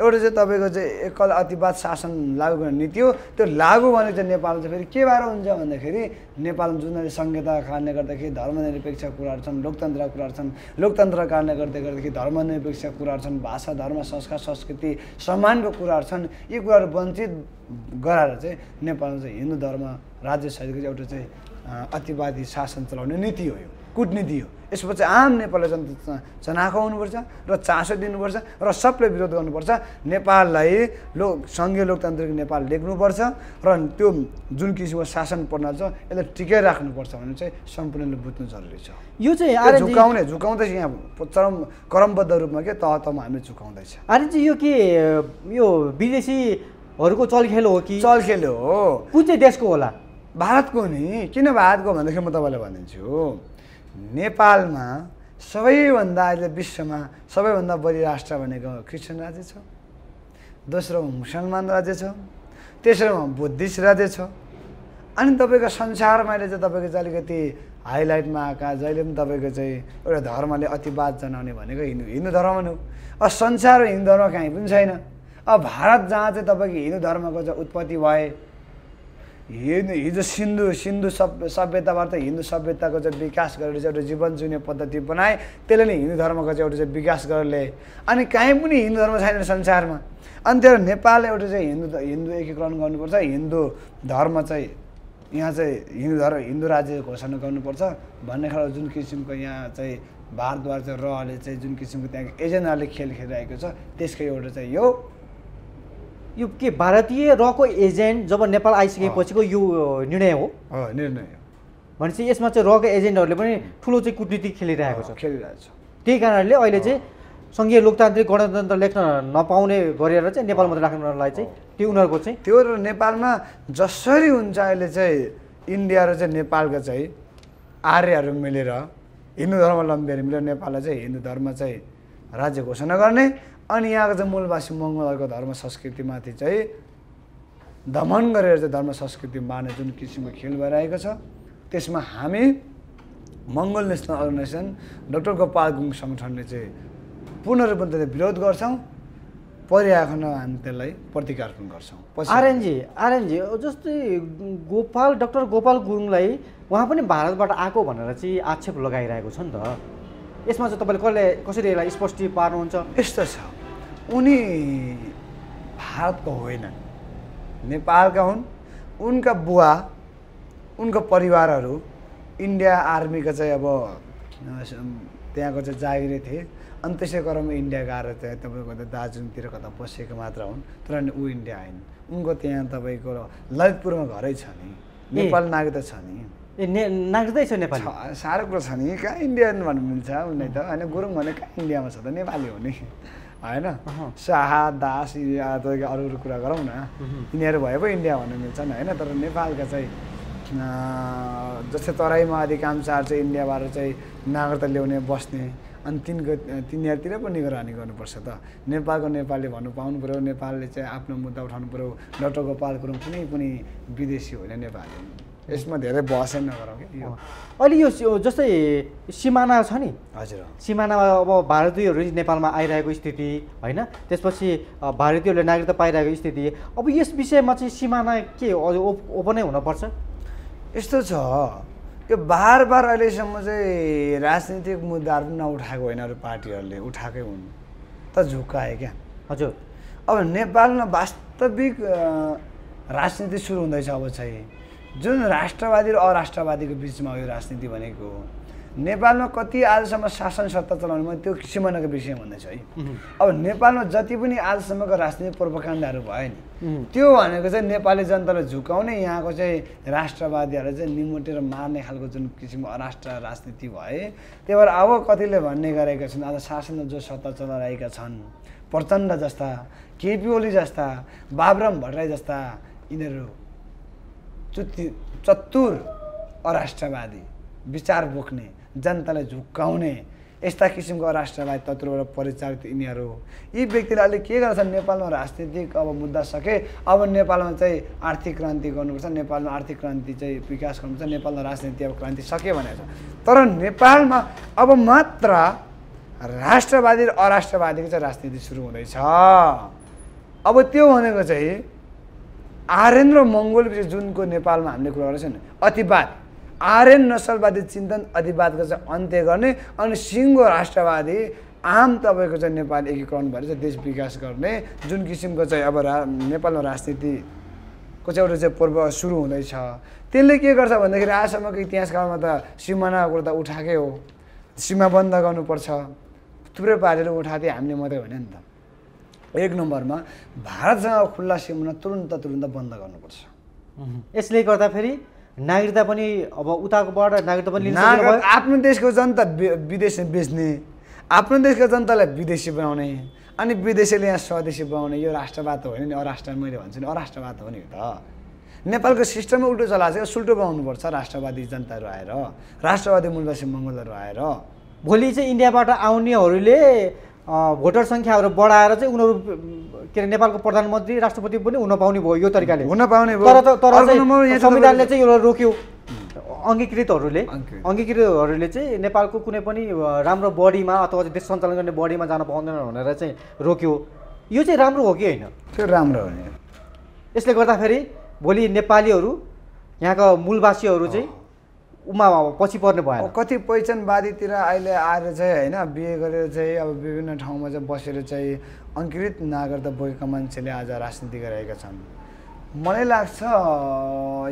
एउटा चाहिँ तपाईँको चाहिँ एकल अतिवाद शासन लागु गर्ने नीति हो त्यो लागु भने चाहिँ नेपालमा चाहिँ फेरि के भएर हुन्छ भन्दाखेरि नेपालमा जुन संहिता कारणले गर्दाखेरि धर्मनिरपेक्ष कुराहरू छन् लोकतन्त्र कुराहरू छन् लोकतन्त्र कारणले गर्दै गर्दाखेरि धर्मनिरपेक्ष कुराहरू छन् भाषा धर्म संस्कार संस्कृति सम्मानको कुराहरू छन् यी कुराहरू वञ्चित गराएर चाहिँ नेपालमा चाहिँ हिन्दू धर्म राज्य सहितको एउटा चाहिँ अतिवादी शासन चलाउने नीति हो यो कुट्ने दियो यसपछि आम नेपाली जनता चनाखो हुनुपर्छ र चासो दिनुपर्छ र सबले विरोध गर्नुपर्छ नेपाललाई लो सङ्घीय लोकतान्त्रिक नेपाल लेख्नुपर्छ र त्यो जुन किसिमको शासन प्रणाली छ यसलाई टिकाइ राख्नुपर्छ भन्ने चाहिँ सम्पूर्णले बुझ्नु जरुरी छ यो चाहिँ झुकाउने झुकाउँदैछ यहाँ चरम क्रमबद्ध रूपमा के तह तहमा हामी झुकाउँदैछ आर्यजी यो के यो विदेशीहरूको चलखेल हो कि चलखेल हो कुन चाहिँ देशको होला भारतको नि किन भारतको भन्दाखेरि म तपाईँलाई भनिदिन्छु नेपालमा सबैभन्दा अहिले विश्वमा सबैभन्दा बढी राष्ट्र भनेको क्रिस्चियन राज्य छ दोस्रोमा मुसलमान राज्य छ तेस्रोमा बुद्धिस्ट राज्य छ अनि तपाईँको संसारमा अहिले चाहिँ तपाईँको चाहिँ अलिकति हाइलाइटमा आएका जहिले पनि तपाईँको चाहिँ एउटा धर्मले अतिवाद जनाउने भनेको हिन्दू हिन्दू धर्म नै हो अब संसार हिन्दू धर्म कहीँ पनि छैन अब भारत जहाँ चाहिँ तपाईँको हिन्दू धर्मको चाहिँ उत्पत्ति भए हिजो सिन्धु सिन्धु सभ्य सभ्यताबाट हिन्दू सभ्यताको चाहिँ विकास गरेर चाहिँ एउटा जीवन जुने पद्धति बनाए त्यसले नै हिन्दू धर्मको चाहिँ एउटा चाहिँ विकास गरेर ल्याए अनि काहीँ पनि हिन्दू धर्म छैन संसारमा अनि त्यो नेपाल एउटा चाहिँ हिन्दू हिन्दू एकीकरण गर्नुपर्छ हिन्दू धर्म चाहिँ यहाँ चाहिँ हिन्दू धर्म हिन्दू राज्य घोषणा गर्नुपर्छ भन्ने खालको जुन किसिमको यहाँ चाहिँ भारद्वार चाहिँ रहले चाहिँ जुन किसिमको त्यहाँको एजेन्डाले खेल खेलिरहेको छ त्यसको एउटा चाहिँ यो यो के भारतीय रको एजेन्ट जब नेपाल आइसकेपछिको यो निर्णय हो निर्णय भनेपछि यसमा चाहिँ रको एजेन्टहरूले पनि ठुलो चाहिँ कुटनीति खेलिरहेको छ खेलिरहेको छ त्यही कारणले अहिले चाहिँ सङ्घीय लोकतान्त्रिक गणतन्त्र लेख्न नपाउने गरेर चाहिँ नेपाल मात्रै राख्नलाई चाहिँ त्यो उनीहरूको चाहिँ त्यो र नेपालमा जसरी हुन्छ अहिले चाहिँ इन्डिया र चाहिँ नेपालको चाहिँ आर्यहरू मिलेर हिन्दू धर्मावलम्बीहरू मिलेर नेपाललाई चाहिँ हिन्दू धर्म चाहिँ राज्य घोषणा गर्ने अनि यहाँको चाहिँ मूलवासी मङ्गलहरूको धर्म संस्कृतिमाथि चाहिँ दमन गरेर चाहिँ धर्म संस्कृति मार्ने जुन किसिमको खेल भइरहेको छ त्यसमा हामी Mangal national organization doctor Gopal Gurung सङ्गठनले चाहिँ पूर्ण रूपमा त्यसलाई विरोध गर्छौँ परिआन हामी त्यसलाई प्रतिकार पनि गर्छौँ आरएनजी आरएनजी जस्तै गोपाल डक्टर गोपाल गुरुङलाई उहाँ पनि भारतबाट आएको भनेर चाहिँ आक्षेप लगाइरहेको छ नि त यसमा चाहिँ तपाईँले कसले कसरी यसलाई स्पष्टी पार्नुहुन्छ यस्तो छ उनी भारतको होइनन् नेपालका हुन् उनका बुवा उनको परिवारहरू इन्डिया आर्मीको चाहिँ अब त्यहाँको चाहिँ जागिरे थिए अनि त्यसै क्रममा इन्डिया गएर चाहिँ तपाईँको त दार्जिलिङतिर कता बसेको मात्र हुन् तर ऊ इन्डिया आइन् उनको त्यहाँ तपाईँको ललितपुरमा घरै छ नि नेपाल नागरिकता छ नि ए ने छ नेपाल साह्रो कुरो छ नि कहाँ इन्डियन भन्नु मिल्छ उनलाई त होइन गुरुङ भने कहाँ इन्डियामा छ त नेपाली हो नि होइन शाह दास अरू अरू कुरा गरौँ न यिनीहरू भए पो इन्डिया भन्नु मिल्छन् होइन तर नेपालका चाहिँ जस्तै तराईमा अधिकांशहरू चाहिँ इन्डियाबाट चाहिँ नागरिकता ल्याउने बस्ने अनि तिनको तिनीहरूतिर पो निगरानी गर्नुपर्छ त नेपालको नेपालले भन्नु पाउनु पऱ्यो नेपालले चाहिँ आफ्नो मुद्दा उठाउनु पऱ्यो डक्टर गोपाल गुरुङ कुनै पनि विदेशी होइन नेपाली यसमा धेरै बहसै नगरौँ कि अहिले यो जस्तै सिमाना छ नि हजुर सिमानामा अब भारतीयहरू नेपालमा आइरहेको स्थिति होइन त्यसपछि भारतीयहरूले नागरिकता पाइरहेको स्थिति अब यस विषयमा चाहिँ सिमाना के ओपनै हुनपर्छ यस्तो छ यो बार बार अहिलेसम्म चाहिँ राजनीतिक मुद्दाहरू पनि नउठाएको होइन अरू पार्टीहरूले उठाएकै हुन् त झुक्काए क्या हजुर अब नेपालमा वास्तविक राजनीति सुरु हुँदैछ अब चाहिँ जुन राष्ट्रवादी र अराष्ट्रवादीको बिचमा यो राजनीति भनेको हो नेपालमा कति आजसम्म शासन सत्ता चलाउनु त्यो सिमानाको विषय भन्दैछु है अब नेपालमा जति पनि आजसम्मको राजनीतिक पूर्वकाण्डहरू भयो नि त्यो भनेको चाहिँ नेपाली जनतालाई झुकाउने यहाँको चाहिँ राष्ट्रवादीहरूलाई चाहिँ निमोटेर मार्ने खालको जुन किसिमको अराष्ट्र राजनीति भए त्यही भएर अब कतिले भन्ने गरेका छन् आज शासनमा जो सत्ता चलाइरहेका छन् प्रचण्ड जस्ता केपी ओली जस्ता बाबराम भट्टराई जस्ता यिनीहरू चुति चतुर अराष्ट्रवादी विचार बोक्ने जनतालाई झुक्काउने यस्ता किसिमको अराष्ट्रवादी तत्त्वबाट परिचालित यिनीहरू हो यी व्यक्तिले अहिले के गर्छन् नेपालमा राजनीतिक अब मुद्दा सके अब नेपालमा चाहिँ आर्थिक क्रान्ति गर्नुपर्छ नेपालमा आर्थिक क्रान्ति चाहिँ विकास गर्नुपर्छ नेपालमा राजनीति अब क्रान्ति सके भनेर तर नेपालमा अब मात्र राष्ट्रवादी र अराष्ट्रवादीको चाहिँ राजनीति सुरु हुँदैछ अब त्यो भनेको चाहिँ आर्यन र मङ्गोल विषय जुनको नेपालमा हामीले कुरा गरेका नि अतिवाद आर्यन नसलवादी चिन्तन अतिवादको चाहिँ अन्त्य गर्ने अनि सिङ्गो राष्ट्रवादी आम तपाईँको चाहिँ नेपाल एकीकरण भएर चाहिँ देश विकास गर्ने जुन किसिमको चाहिँ अब रा नेपालमा राजनीतिको चाहिँ एउटा चाहिँ पूर्व सुरु हुँदैछ त्यसले के गर्छ भन्दाखेरि आजसम्मको इतिहासकालमा त सिमानाको कुरा त उठाएकै हो सीमा बन्द गर्नुपर्छ थुप्रै पारेर उठाएको हामीले मात्रै होइन नि त एक नम्बरमा भारतसँग खुल्ला सिमाना तुरन्त तुरुन्त बन्द गर्नुपर्छ यसले गर्दा फेरि नागरिकता पनि अब उताकोबाट नागरिकता पनि आफ्नो देशको जनता विदेश बेच्ने आफ्नो देशको जनतालाई विदेशी बनाउने अनि विदेशीले यहाँ स्वदेशी बनाउने यो राष्ट्रवाद होइन नि अराष्ट्र मैले भन्छु नि अराष्ट्रवाद हो नि त नेपालको सिस्टमै उल्टो चलाएको छ सुल्टो बनाउनुपर्छ राष्ट्रवादी जनताहरू आएर राष्ट्रवादी मूलवासी मङ्गलहरू आएर भोलि चाहिँ इन्डियाबाट आउनेहरूले भोटर सङ्ख्याहरू बढाएर चाहिँ उनीहरू के अरे नेपालको प्रधानमन्त्री राष्ट्रपति पनि हुन पाउने भयो यो तरिकाले हुन पाउने तर तर संविधानले चाहिँ यो रोक्यो अङ्गीकृतहरूले अङ्गीकृतहरूले चाहिँ नेपालको कुनै पनि राम्रो बडीमा अथवा देश सञ्चालन गर्ने बडीमा जान पाउँदैन भनेर चाहिँ रोक्यो यो चाहिँ राम्रो हो कि होइन त्यो राम्रो हो यसले गर्दाखेरि भोलि नेपालीहरू यहाँका मूलवासीहरू चाहिँ उमा पछि पर्ने भयो कति पहिचानवादीतिर अहिले आएर चाहिँ होइन बिहे गरेर चाहिँ अब विभिन्न ठाउँमा चाहिँ बसेर चाहिँ अङ्कृत नागरिकता बोकेका मान्छेले आज राजनीति गरेका छन् मलाई लाग्छ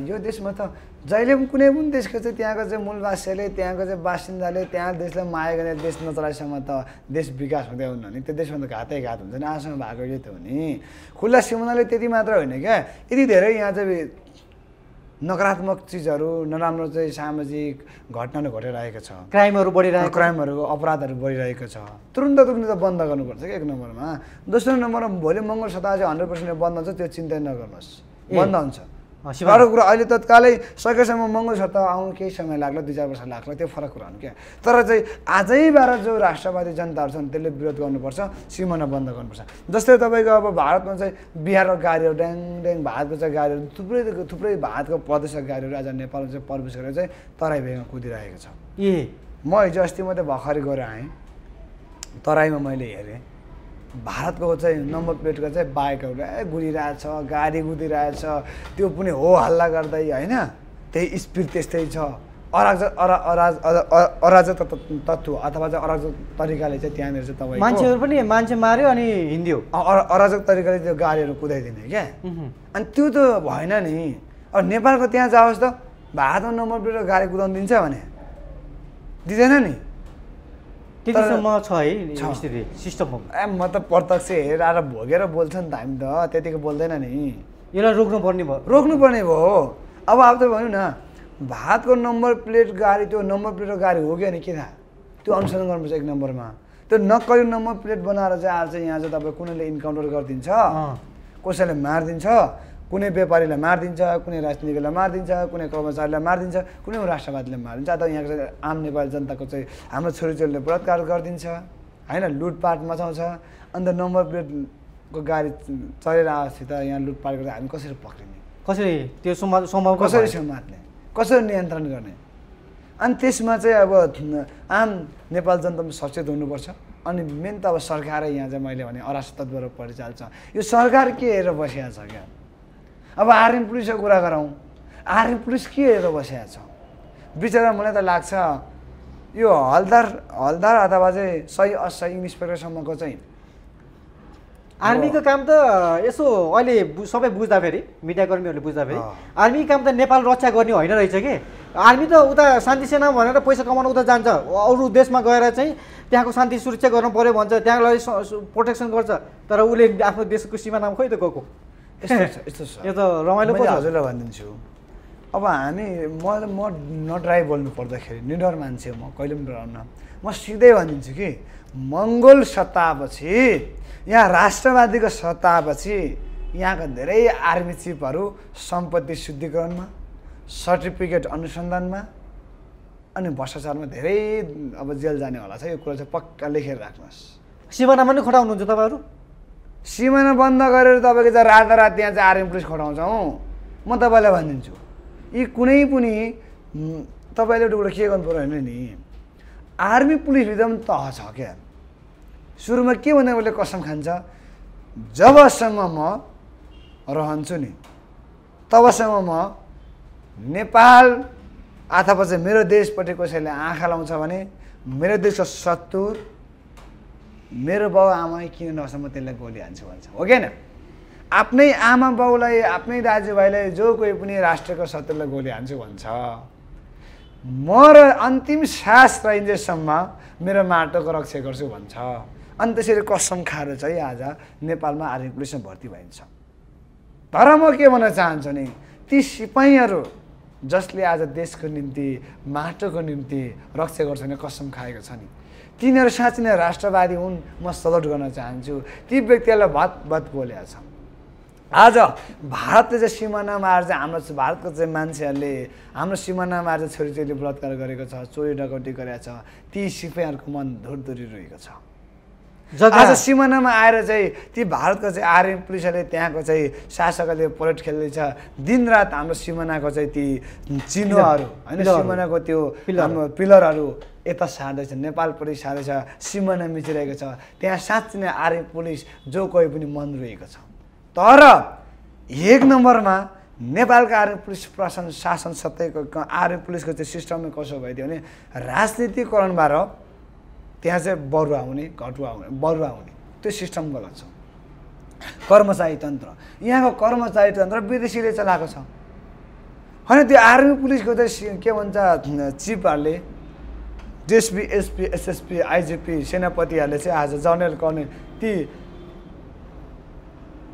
यो देशमा त जहिले पनि कुनै पनि देशको चाहिँ त्यहाँको चाहिँ मूलवासीले त्यहाँको चाहिँ बासिन्दाले त्यहाँ देशलाई माया गरेर देश नचलाएसम्म त देश विकास हुँदै हुन्न नि त्यो देशमा त घातै घात हुन्छ नि आजसम्म भएको यो त हो नि खुल्ला सिमानाले त्यति मात्र होइन क्या यति धेरै यहाँ चाहिँ नकारात्मक चिजहरू नराम्रो चाहिँ सामाजिक घटनाहरू घटिरहेको छ क्राइमहरू बढिरहेको क्राइमहरू अपराधहरू बढिरहेको छ तुरन्त तुरन्त बन्द गर्नुपर्छ कि एक नम्बरमा दोस्रो नम्बरमा भोलि मङ्गल सदा चाहिँ हन्ड्रेड पर्सेन्ट बन्द हुन्छ त्यो चिन्तै नगर्नुहोस् बन्द हुन्छ फरक कुरा अहिले तत्कालै सकेसम्म महँगो छ त आउनु केही समय लाग्ला दुई चार वर्ष लाग्ला त्यो फरक कुरा हो क्या तर चाहिँ आजैबाट जो राष्ट्रवादी जनताहरू छन् त्यसले विरोध गर्नुपर्छ सिमाना बन्द गर्नुपर्छ जस्तै तपाईँको अब भारतमा चाहिँ बिहारको गाडीहरू ड्याङ ड्याङ भारतको चाहिँ गाडीहरू थुप्रै थुप्रै भारतको प्रदेशका गाडीहरू आज नेपालमा चाहिँ प्रवेश गरेर चाहिँ तराई भेगमा कुदिरहेको छ ए म हिजो अस्ति मात्रै भर्खरै गएर आएँ तराईमा मैले हेरेँ भारतको चाहिँ नम्बर प्लेटको चाहिँ बाइकहरू ए छ गाडी कुदिरहेछ त्यो पनि हो हल्ला गर्दै होइन त्यही स्पिड त्यस्तै छ अराज अरा अराज अराजक तत्त्व अथवा चाहिँ अराजक तरिकाले चाहिँ त्यहाँनिर चाहिँ तपाईँ मान्छेहरू पनि मान्छे मार्यो अनि हिँड्यो अराजक तरिकाले त्यो गाडीहरू कुदाइदिने क्या अनि त्यो त भएन नि अब नेपालको त्यहाँ जाओस् त भारतमा नम्बर प्लेटको गाडी कुदाउनु दिन्छ भने दिँदैन नि त्यतिसम्म छ है स्थिति सिस्टम ए म त प्रत्यक्ष हेरेर आएर भोगेर बोल्छ नि त हामी त त्यतिको बोल्दैन नि यसलाई रोक्नुपर्ने भयो रोक्नुपर्ने भयो अब अब त भनौँ न भातको नम्बर प्लेट गाडी त्यो नम्बर प्लेटको गाडी हो कि अनि किन त्यो अनुसरण गर्नुपर्छ एक नम्बरमा त्यो नक्कली नम्बर प्लेट बनाएर चाहिँ आज चाहिँ यहाँ चाहिँ तपाईँ कुनैले इन्काउन्टर गरिदिन्छ कसैले मारिदिन्छ कुनै व्यापारीलाई मारिदिन्छ कुनै राजनीतिलाई मारिदिन्छ कुनै कर्मचारीलाई मारिदिन्छ कुनै राष्ट्रवादीलाई मारिदिन्छ अथवा यहाँको चाहिँ आम नेपाली जनताको चाहिँ हाम्रो छोरीचोरीले बलात्कार गरिदिन्छ होइन लुटपाट मचाउँछ अन्त नम्बर प्लेटको गाडी चलेर आएपछि त यहाँ लुटपाट गर्दा हामी कसरी पक्रिने कसरी त्यो सम्भव कसरी समात्ने कसरी नियन्त्रण गर्ने अनि त्यसमा चाहिँ अब आम नेपाल जनता सचेत हुनुपर्छ अनि मेन त अब सरकारै यहाँ चाहिँ मैले भने अराजक परिचाल्छ यो सरकार के हेरेर बसिहाल्छ छ क्या अब आर्मी पुलिसको कुरा गरौँ आर्मी पुलिस के हेरेर बसेका छ बिचरा मलाई त लाग्छ यो हलदार हलदार अथवा चाहिँ सही असही इन्सपेक्टरसम्मको चाहिँ आर्मीको काम त यसो अहिले सबै बुझ्दा फेरि मिडियाकर्मीहरूले बुझ्दा बुझ्दाखेरि आर्मीको काम त नेपाल रक्षा गर्ने होइन रहेछ कि आर्मी त उता शान्ति सेना भनेर पैसा कमाउन उता जान्छ अरू देशमा गएर चाहिँ त्यहाँको शान्ति सुरक्षा गर्नु पऱ्यो भन्छ त्यहाँको लागि प्रोटेक्सन गर्छ तर उसले आफ्नो देशको सिमानामा खोइ त गएको यस्तो छ यो त रमाइलो हजुरलाई भनिदिन्छु अब हामी म म ड्राई बोल्नु पर्दाखेरि निडर मान्छे म कहिले पनि डराउन म सिधै भनिदिन्छु कि मङ्गोल सत्तापछि यहाँ राष्ट्रवादीको सत्तापछि यहाँका धेरै आर्मी चिफहरू सम्पत्ति शुद्धिकरणमा सर्टिफिकेट अनुसन्धानमा अनि भ्रष्टाचारमा धेरै अब जेल जाने होला छ यो कुरा चाहिँ पक्का लेखेर राख्नुहोस् सिमानामा पनि खटाउनुहुन्छ तपाईँहरू सिमाना बन्द गरेर तपाईँको चाहिँ रात त्यहाँ चाहिँ आर्मी पुलिस खटाउँछौँ म तपाईँलाई भनिदिन्छु यी कुनै पनि तपाईँले एउटा कुरा के गर्नु पऱ्यो होइन नि आर्मी पुलिसभित्र पनि तह छ क्या सुरुमा के भन्दा उसले कसम खान्छ जबसम्म म रहन्छु नि तबसम्म म नेपाल अथवा चाहिँ मेरो देशपट्टि कसैले आँखा लाउँछ भने मेरो देशको शत्रु मेरो बाउ आमा किन नसम्म म त्यसलाई गोली हान्छु भन्छ हो कि आफ्नै आमा बाउलाई आफ्नै दाजुभाइलाई जो कोही पनि राष्ट्रको शत्रुलाई गोली हान्छु भन्छ म र अन्तिम सास रहन्जेसम्म मेरो माटोको रक्षा गर्छु भन्छ अनि त्यसरी कसम खाएर चाहिँ आज नेपालमा आर्मी पुलिसमा भर्ती भइन्छ तर म के भन्न चाहन्छु नि ती सिपाहीहरू जसले आज देशको निम्ति माटोको निम्ति रक्षा गर्छ भने कसम खाएको छ नि तिनीहरू साँच्ची नै राष्ट्रवादी हुन् म सलट गर्न चाहन्छु ती व्यक्तिहरूलाई भत भत बोलेका छन् आज भारतले चाहिँ सिमानामा आएर चाहिँ हाम्रो भारतको चाहिँ मान्छेहरूले हाम्रो सिमानामा आएर चाहिँ छोरीचोरीले बलात्कार गरेको छ चोरी डकौटी गरेको छ ती सिपाहीहरूको मन रहेको छ आज सिमानामा आएर चाहिँ ती भारतको चाहिँ आर्मी पुलिसहरूले त्यहाँको चाहिँ शासकहरूले परेड खेल्दैछ दिनरात हाम्रो सिमानाको चाहिँ ती चिन्हहरू होइन सिमानाको त्यो हाम्रो पिलरहरू यता सार्दैछ नेपाल पुलिस सार्दैछ सिमाना मिचिरहेको छ त्यहाँ साँच्ची नै आर्मी पुलिस जो कोही पनि मन रोएको छ तर एक नम्बरमा नेपालको आर्मी पुलिस प्रशासन शासन सत्ताको आर्मी पुलिसको चाहिँ नै कसो भइदियो भने राजनीतिकरणबाट त्यहाँ चाहिँ बरुवा हुने घटुवा हुने बरुवा हुने त्यो सिस्टम गलत छ कर्मचारी तन्त्र यहाँको कर्मचारी तन्त्र विदेशीले चलाएको छ होइन त्यो आर्मी पुलिसको चाहिँ के भन्छ चिपहरूले जेएसपी एसपी एसएसपी आइजिपी सेनापतिहरूले चाहिँ आज जनरल गर्ने ती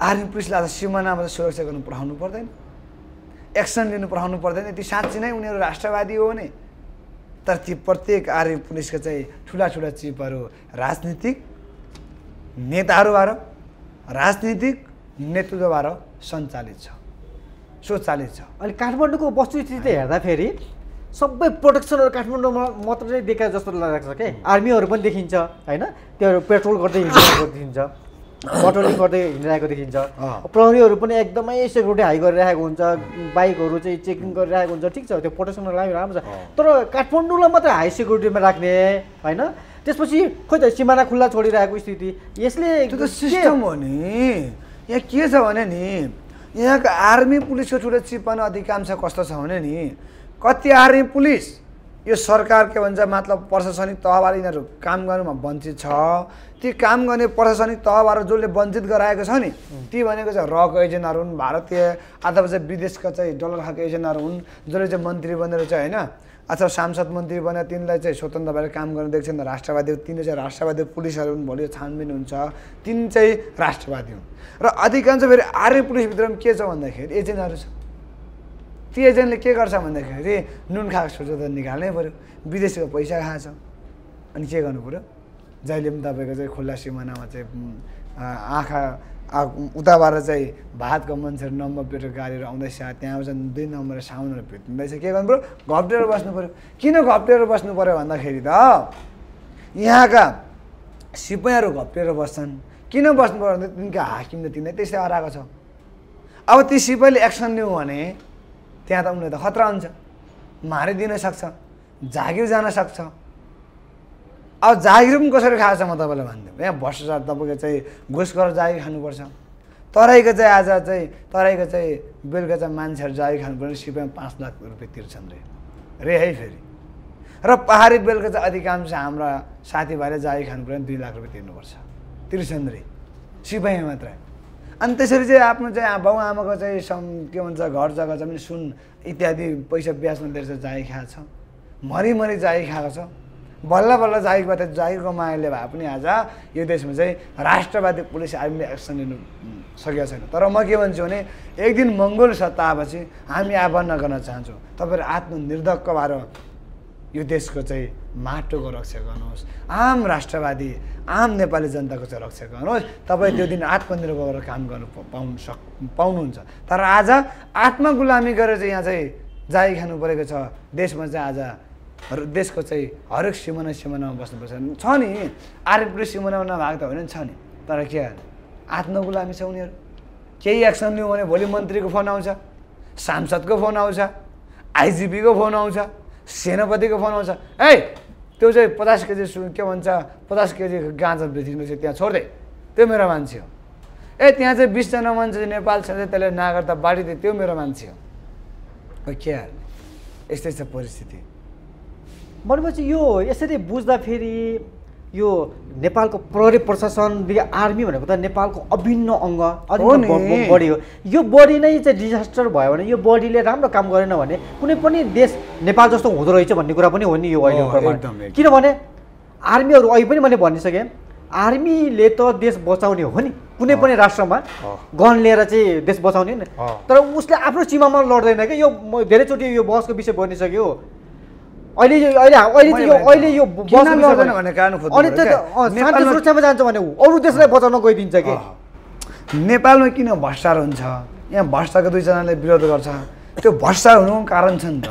आर्मी पुलिसलाई आज सिमानामा चाहिँ सुरक्षा गर्नु पठाउनु पर्दैन एक्सन लिनु पठाउनु पर्दैन ती साँच्ची नै उनीहरू राष्ट्रवादी हो भने तर ती प्रत्येक आर्मी पुलिसको चाहिँ ठुला ठुला चिपहरू राजनीतिक नेताहरूबाट राजनीतिक नेतृत्वबाट सञ्चालित छ स्वचालित छ अहिले काठमाडौँको वस्तुस्थिति हेर्दाखेरि सबै प्रोटेक्सनहरू काठमाडौँमा मात्रै चाहिँ देखाए जस्तो छ के आर्मीहरू पनि देखिन्छ होइन त्योहरू पेट्रोल गर्दै हिँडिरहेको देखिन्छ पेट्रोलिङ गर्दै हिँडिरहेको देखिन्छ प्रहरीहरू पनि एकदमै सेक्युरिटी हाई गरिरहेको हुन्छ बाइकहरू चाहिँ चेकिङ गरिरहेको हुन्छ ठिक छ त्यो प्रोटेक्सनको लागि राम्रो छ तर काठमाडौँलाई मात्रै हाई सेक्युरिटीमा राख्ने होइन त्यसपछि खोइ त सिमाना खुल्ला छोडिरहेको स्थिति यसले सिस्टम हो नि यहाँ के छ भने नि यहाँको आर्मी पुलिसको छुट्टै चिपन अधिकांश कस्तो छ भने नि कति आर्मी पुलिस यो सरकार के भन्छ मतलब प्रशासनिक तहबाट यिनीहरू काम गर्नुमा वञ्चित छ ती काम गर्ने प्रशासनिक तहबाट जसले वञ्चित गराएको छ नि ती भनेको चाहिँ रक एजेन्टहरू हुन् भारतीय अथवा चाहिँ विदेशका चाहिँ डलर खाएको एजेन्टहरू हुन् जसले चाहिँ मन्त्री बनेर चाहिँ होइन अथवा सांसद मन्त्री बनेर तिनलाई चाहिँ स्वतन्त्र भएर काम गर्न देख्छन् छैन राष्ट्रवादी तिनले चाहिँ राष्ट्रवादी पुलिसहरू हुन् भोलि छानबिन हुन्छ तिन चाहिँ राष्ट्रवादी हुन् र अधिकांश फेरि आर्मी पुलिसभित्र पनि के छ भन्दाखेरि एजेन्टहरू छ ती एजेन्टले के गर्छ भन्दाखेरि नुन खाएको छोटो त निकाल्नै पऱ्यो विदेशीको पैसा खाएछ अनि के गर्नु पऱ्यो जहिले पनि तपाईँको चाहिँ खुल्ला सिमानामा चाहिँ आँखा उताबाट चाहिँ भातको मान्छेहरू नम्बर प्लेटको गाडीहरू आउँदैछ त्यहाँ आउँछ दुई नम्बर साउनहरू भेट्दैछ के गर्नु पऱ्यो घप्टेर बस्नु पऱ्यो किन घप्टेर बस्नु पऱ्यो भन्दाखेरि त यहाँका सिपाहीहरू घप्टेर बस्छन् किन बस्नु पऱ्यो भने तिनका हाकिमले तिनीहरू त्यस्तै हराएको छ अब ती सिपाहीले एक्सन लिउँ भने त्यहाँ त उनीहरू त खतरा हुन्छ मारिदिन सक्छ जागिर जान सक्छ अब जागिर पनि कसरी खाएको छ म तपाईँलाई भनिदिउँ यहाँ भ्रष्टाचार तपाईँको चाहिँ घुस गरेर जागिर खानुपर्छ तराईको चाहिँ आज चाहिँ तराईको चाहिँ बेलुका चाहिँ मान्छेहरू जागिर खानुपर्ने सिपाहीमा पाँच लाख रुपियाँ तिर्छन् रे रे है फेरि र पहाडी बेलुका चाहिँ अधिकांश हाम्रा साथीभाइले जागिर खानु पऱ्यो भने दुई लाख रुपियाँ तिर्नुपर्छ तिर्छन् रे सिपाही मात्रै अनि त्यसरी चाहिँ आफ्नो चाहिँ बाउ आमाको चाहिँ सम के भन्छ घर जग्गा जमिन सुन इत्यादि पैसा ब्याजमा दिएर जाई खाएको छ मरिमरि जाई खाएको छ बल्ल बल्ल जागिरबाट जागिरको मायाले भए पनि आज यो देशमा चाहिँ राष्ट्रवादी पुलिस आर्मीले एक्सन लिनु सकेको छैन तर म के भन्छु भने एक दिन मङ्गोल सत्ता आएपछि हामी आह्वान गर्न चाहन्छौँ तपाईँहरू आत्मनिर्धक्क भएर यो देशको चाहिँ माटोको रक्षा गर्नुहोस् आम राष्ट्रवादी आम नेपाली जनताको चाहिँ रक्षा गर्नुहोस् तपाईँ त्यो दिन आत्मनिर्भर गरेर काम गर्नु पाउनु सक पाउनुहुन्छ तर आज आत्मगुलामी गरेर चाहिँ यहाँ चाहिँ जाइ खानु परेको छ देशमा चाहिँ आज देशको चाहिँ हरेक सिमाना सिमानामा बस्नुपर्छ छ नि आरएफले सिमानामा नभएको त होइन नि छ नि तर के आत्मगुलामी छ उनीहरू केही एक्सन लियो भने भोलि मन्त्रीको फोन आउँछ सांसदको फोन आउँछ आइजिपीको फोन आउँछ सेनापतिको फोन आउँछ है त्यो चाहिँ पचास केजी सु के भन्छ पचास केजी गाँजा बेचिँदैछ चाहिँ त्यहाँ छोड्दै त्यो मेरो मान्छे हो ए त्यहाँ चाहिँ बिसजना मान्छे नेपाल छ त्यसले नागर्दा बाँडिदिए त्यो मेरो मान्छे हो के हाल्ने यस्तै छ परिस्थिति भनेपछि यो यसरी बुझ्दाखेरि यो नेपालको प्रहरी प्रशासन आर्मी भनेको त नेपालको अभिन्न अङ्ग अभिन्न बडी हो यो बडी नै चाहिँ डिजास्टर भयो भने यो बडीले राम्रो काम गरेन भने कुनै पनि देश नेपाल जस्तो हुँदो रहेछ भन्ने कुरा पनि हो नि यो अहिले किनभने आर्मीहरू अहिले पनि मैले भनिसकेँ आर्मीले त देश बचाउने हो नि कुनै पनि राष्ट्रमा गन लिएर चाहिँ देश बचाउने नि तर उसले आफ्नो सीमामा लड्दैन क्या यो धेरैचोटि यो बहसको विषय बनिसक्यो अहिले यो अहिले अहिले यो अहिले यो अनि सुरक्षामा जान्छ भने अरू बचाउन गइदिन्छ कि नेपालमा किन भ्रष्टार हुन्छ यहाँ भ्रष्टाको दुईजनाले विरोध गर्छ त्यो भ्रष्टार हुनुको कारण छ नि त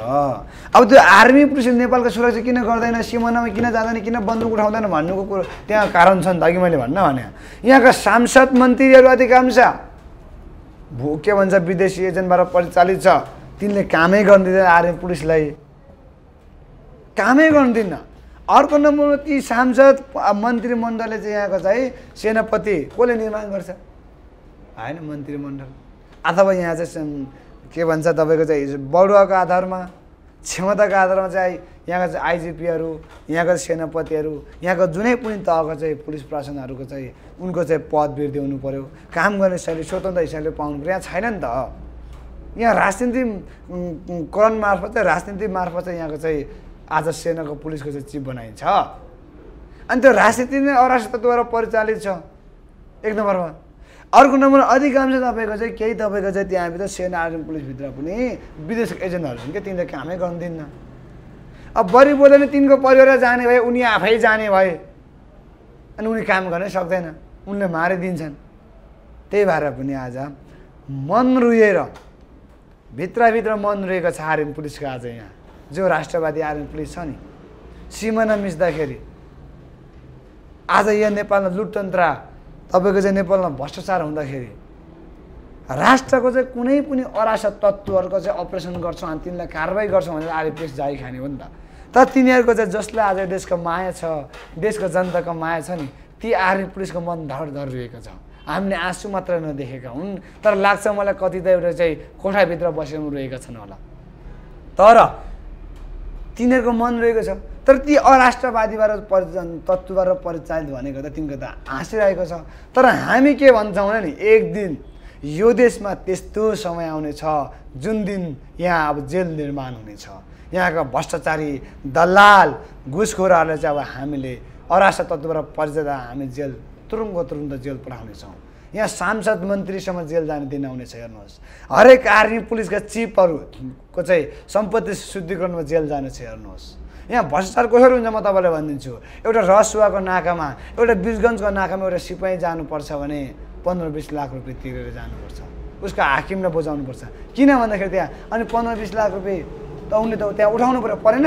अब त्यो आर्मी पुलिसले नेपालको सुरक्षा किन गर्दैन सिमानामा किन जाँदैन किन बन्दुक उठाउँदैन भन्नुको कुरो त्यहाँ कारण छ नि त अघि मैले भन्न भने यहाँका सांसद मन्त्रीहरू अधिकांश भू के भन्छ विदेशी एजेन्टबाट परिचालित छ तिनले कामै गरिदिँदैन आर्मी पुलिसलाई कामै दिन्न अर्को नम्बरमा ती सांसद मन्त्रीमण्डलले चाहिँ यहाँको चाहिँ सेनापति कसले निर्माण गर्छ होइन मन्त्रीमण्डल अथवा यहाँ चाहिँ के भन्छ तपाईँको चाहिँ बडुवाको आधारमा क्षमताको आधारमा चाहिँ यहाँको चाहिँ आइजिपीहरू यहाँको सेनापतिहरू यहाँको जुनै पनि तहको चाहिँ पुलिस प्रशासनहरूको चाहिँ उनको चाहिँ पद वृद्धि हुनु पऱ्यो काम गर्ने शैली स्वतन्त्र हिसाबले पाउनु पऱ्यो यहाँ छैन नि त यहाँ राजनीतिकरण मार्फत चाहिँ राजनीति मार्फत चाहिँ यहाँको चाहिँ आज सेनाको पुलिसको चाहिँ चिफ बनाइन्छ अनि त्यो राजनीति नै अराष्ट्रद्वारा परिचालित छ एक नम्बरमा अर्को नम्बर अधिकांश तपाईँको चाहिँ केही तपाईँको चाहिँ त्यहाँभित्र सेना आर्मी पुलिसभित्र पनि विदेशको एजेन्टहरू छन् कि तिनीहरूले कामै गर्दिनँ अब बढी बोलेर तिनको परिवार जाने भए उनी आफै जाने भए अनि उनी काम गर्नै सक्दैन उनले मारिदिन्छन् त्यही भएर पनि आज मन रुएर भित्रभित्र मन रुएको छ आर्मी पुलिसको आज यहाँ जो राष्ट्रवादी आर्मी पुलिस छ नि सिमाना मिच्दाखेरि आज यहाँ नेपालमा लुटतन्त्र तपाईँको चाहिँ नेपालमा भ्रष्टाचार हुँदाखेरि राष्ट्रको चाहिँ कुनै पनि अरासत तत्त्वहरूको चाहिँ अपरेसन गर्छौँ अनि तिनलाई कारवाही गर्छौँ भनेर आर्मी पुलिस जाइ खाने हो नि त तर तिनीहरूको चाहिँ जसले आज देशको माया छ देशको जनताको माया छ नि ती आर्मी पुलिसको मन धड धरिएको छ हामीले आँसु मात्र नदेखेका हुन् तर लाग्छ मलाई कति त एउटा चाहिँ कोठाभित्र बसेर रोएका छन् होला तर तिनीहरूको मन रहेको छ तर ती अराष्ट्रवादीबाट परिचालन तत्त्वबाट परिचालित भनेको त तिनको त हाँसिरहेको छ तर हामी के भन्छौँ भने नि एक दिन यो देशमा त्यस्तो समय आउनेछ जुन दिन यहाँ अब जेल निर्माण हुनेछ यहाँका भ्रष्टाचारी दलाल घुसखोरहरूलाई चाहिँ अब हामीले अराष्ट्र तत्त्वबाट परिचालित हामी जेल तुरुङ्गो तुरुङ्ग जेल पठाउनेछौँ यहाँ सांसद मन्त्रीसम्म जेल जान दिन आउनेछ हेर्नुहोस् हरेक आर्मी पुलिसका चिफहरूको चाहिँ सम्पत्ति शुद्धिकरणमा जेल जानेछ हेर्नुहोस् यहाँ भ्रष्टाचार कसरी हुन्छ म तपाईँलाई भनिदिन्छु एउटा रसुवाको नाकामा एउटा बिजगन्जको नाकामा एउटा सिपाही जानुपर्छ भने पन्ध्र बिस लाख रुपियाँ तिरेर जानुपर्छ उसको हाकिमलाई बुझाउनुपर्छ किन भन्दाखेरि त्यहाँ अनि पन्ध्र बिस लाख रुपियाँ त उनले त त्यहाँ उठाउनु परेन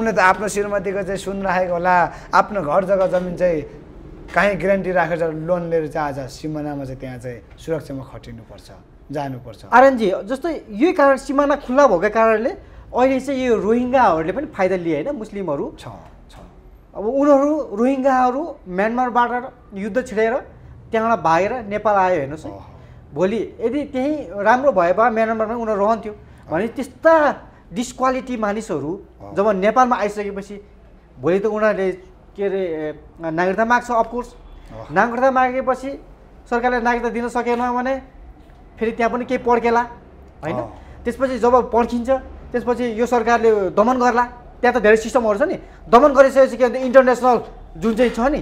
उनले त आफ्नो श्रीमतीको चाहिँ सुन राखेको होला आफ्नो घर जग्गा जमिन चाहिँ काहीँ ग्यारेन्टी राखेर लोन लिएर चाहिँ आज सिमानामा चाहिँ त्यहाँ चाहिँ सुरक्षामा खटिनुपर्छ जानुपर्छ आरएनजी जस्तै यही कारण सिमाना खुल्ला भएको कारणले अहिले चाहिँ यो रोहिङ्गाहरूले पनि फाइदा लिए होइन मुस्लिमहरू छ छ अब उनीहरू रोहिङ्गाहरू म्यानमारबाट युद्ध छिडेर त्यहाँबाट भागेर नेपाल आयो हेर्नुहोस् भोलि यदि त्यहीँ राम्रो भए भए म्यानमारमा उनीहरू रहन्थ्यो भने त्यस्ता डिस्क्वालिटी मानिसहरू जब नेपालमा आइसकेपछि भोलि त उनीहरूले के अरे नागरिकता माग्छ अफकोर्स नागरिकता मागेपछि सरकारले नागरिकता दिन सकेन भने फेरि त्यहाँ पनि केही पड्केला होइन त्यसपछि जब पड्किन्छ त्यसपछि यो सरकारले दमन गर्ला त्यहाँ त धेरै सिस्टमहरू छ नि दमन गरिसकेपछि के भन्छ इन्टरनेसनल जुन चाहिँ छ नि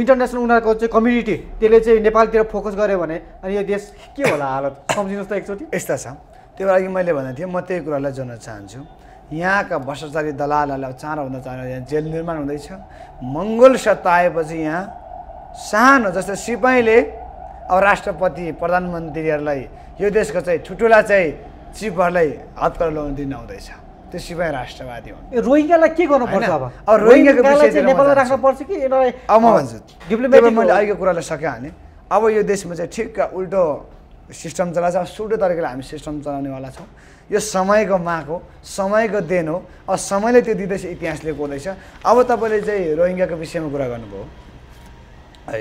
इन्टरनेसनल उनीहरूको चाहिँ कम्युनिटी त्यसले चाहिँ नेपालतिर फोकस गर्यो भने अनि यो देश के होला हालत सम्झिनुहोस् त एकचोटि यस्ता छ त्यो लागि मैले भनेको थिएँ म त्यही कुरालाई जान्न चाहन्छु यहाँका भ्रष्टाचारी दलालहरूलाई चाँडोभन्दा चाँडो यहाँ जेल निर्माण हुँदैछ मङ्गोल सत्ता आएपछि यहाँ सानो जस्तो सिपाहीले अब राष्ट्रपति प्रधानमन्त्रीहरूलाई यो देशको चाहिँ ठुल्ठुला चाहिँ चिफहरूलाई हतकर लगाउनु दिन आउँदैछ त्यो सिपाही राष्ट्रवादी हुन् रोहिङ्गालाई के गर्नुपर्छ अब अब कि अब म भन्छु मैले अहिलेको कुरालाई सकेँ भने अब यो देशमा चाहिँ ठिक्क उल्टो सिस्टम चलाएको छ अब सुटो तरिकाले हामी सिस्टम चलाउनेवाला छौँ यो समयको माग हो समयको देन हो अब समयले त्यो दिँदैछ इतिहासले कोर्दैछ अब तपाईँले चाहिँ रोहिङ्गाको विषयमा कुरा गर्नुभयो है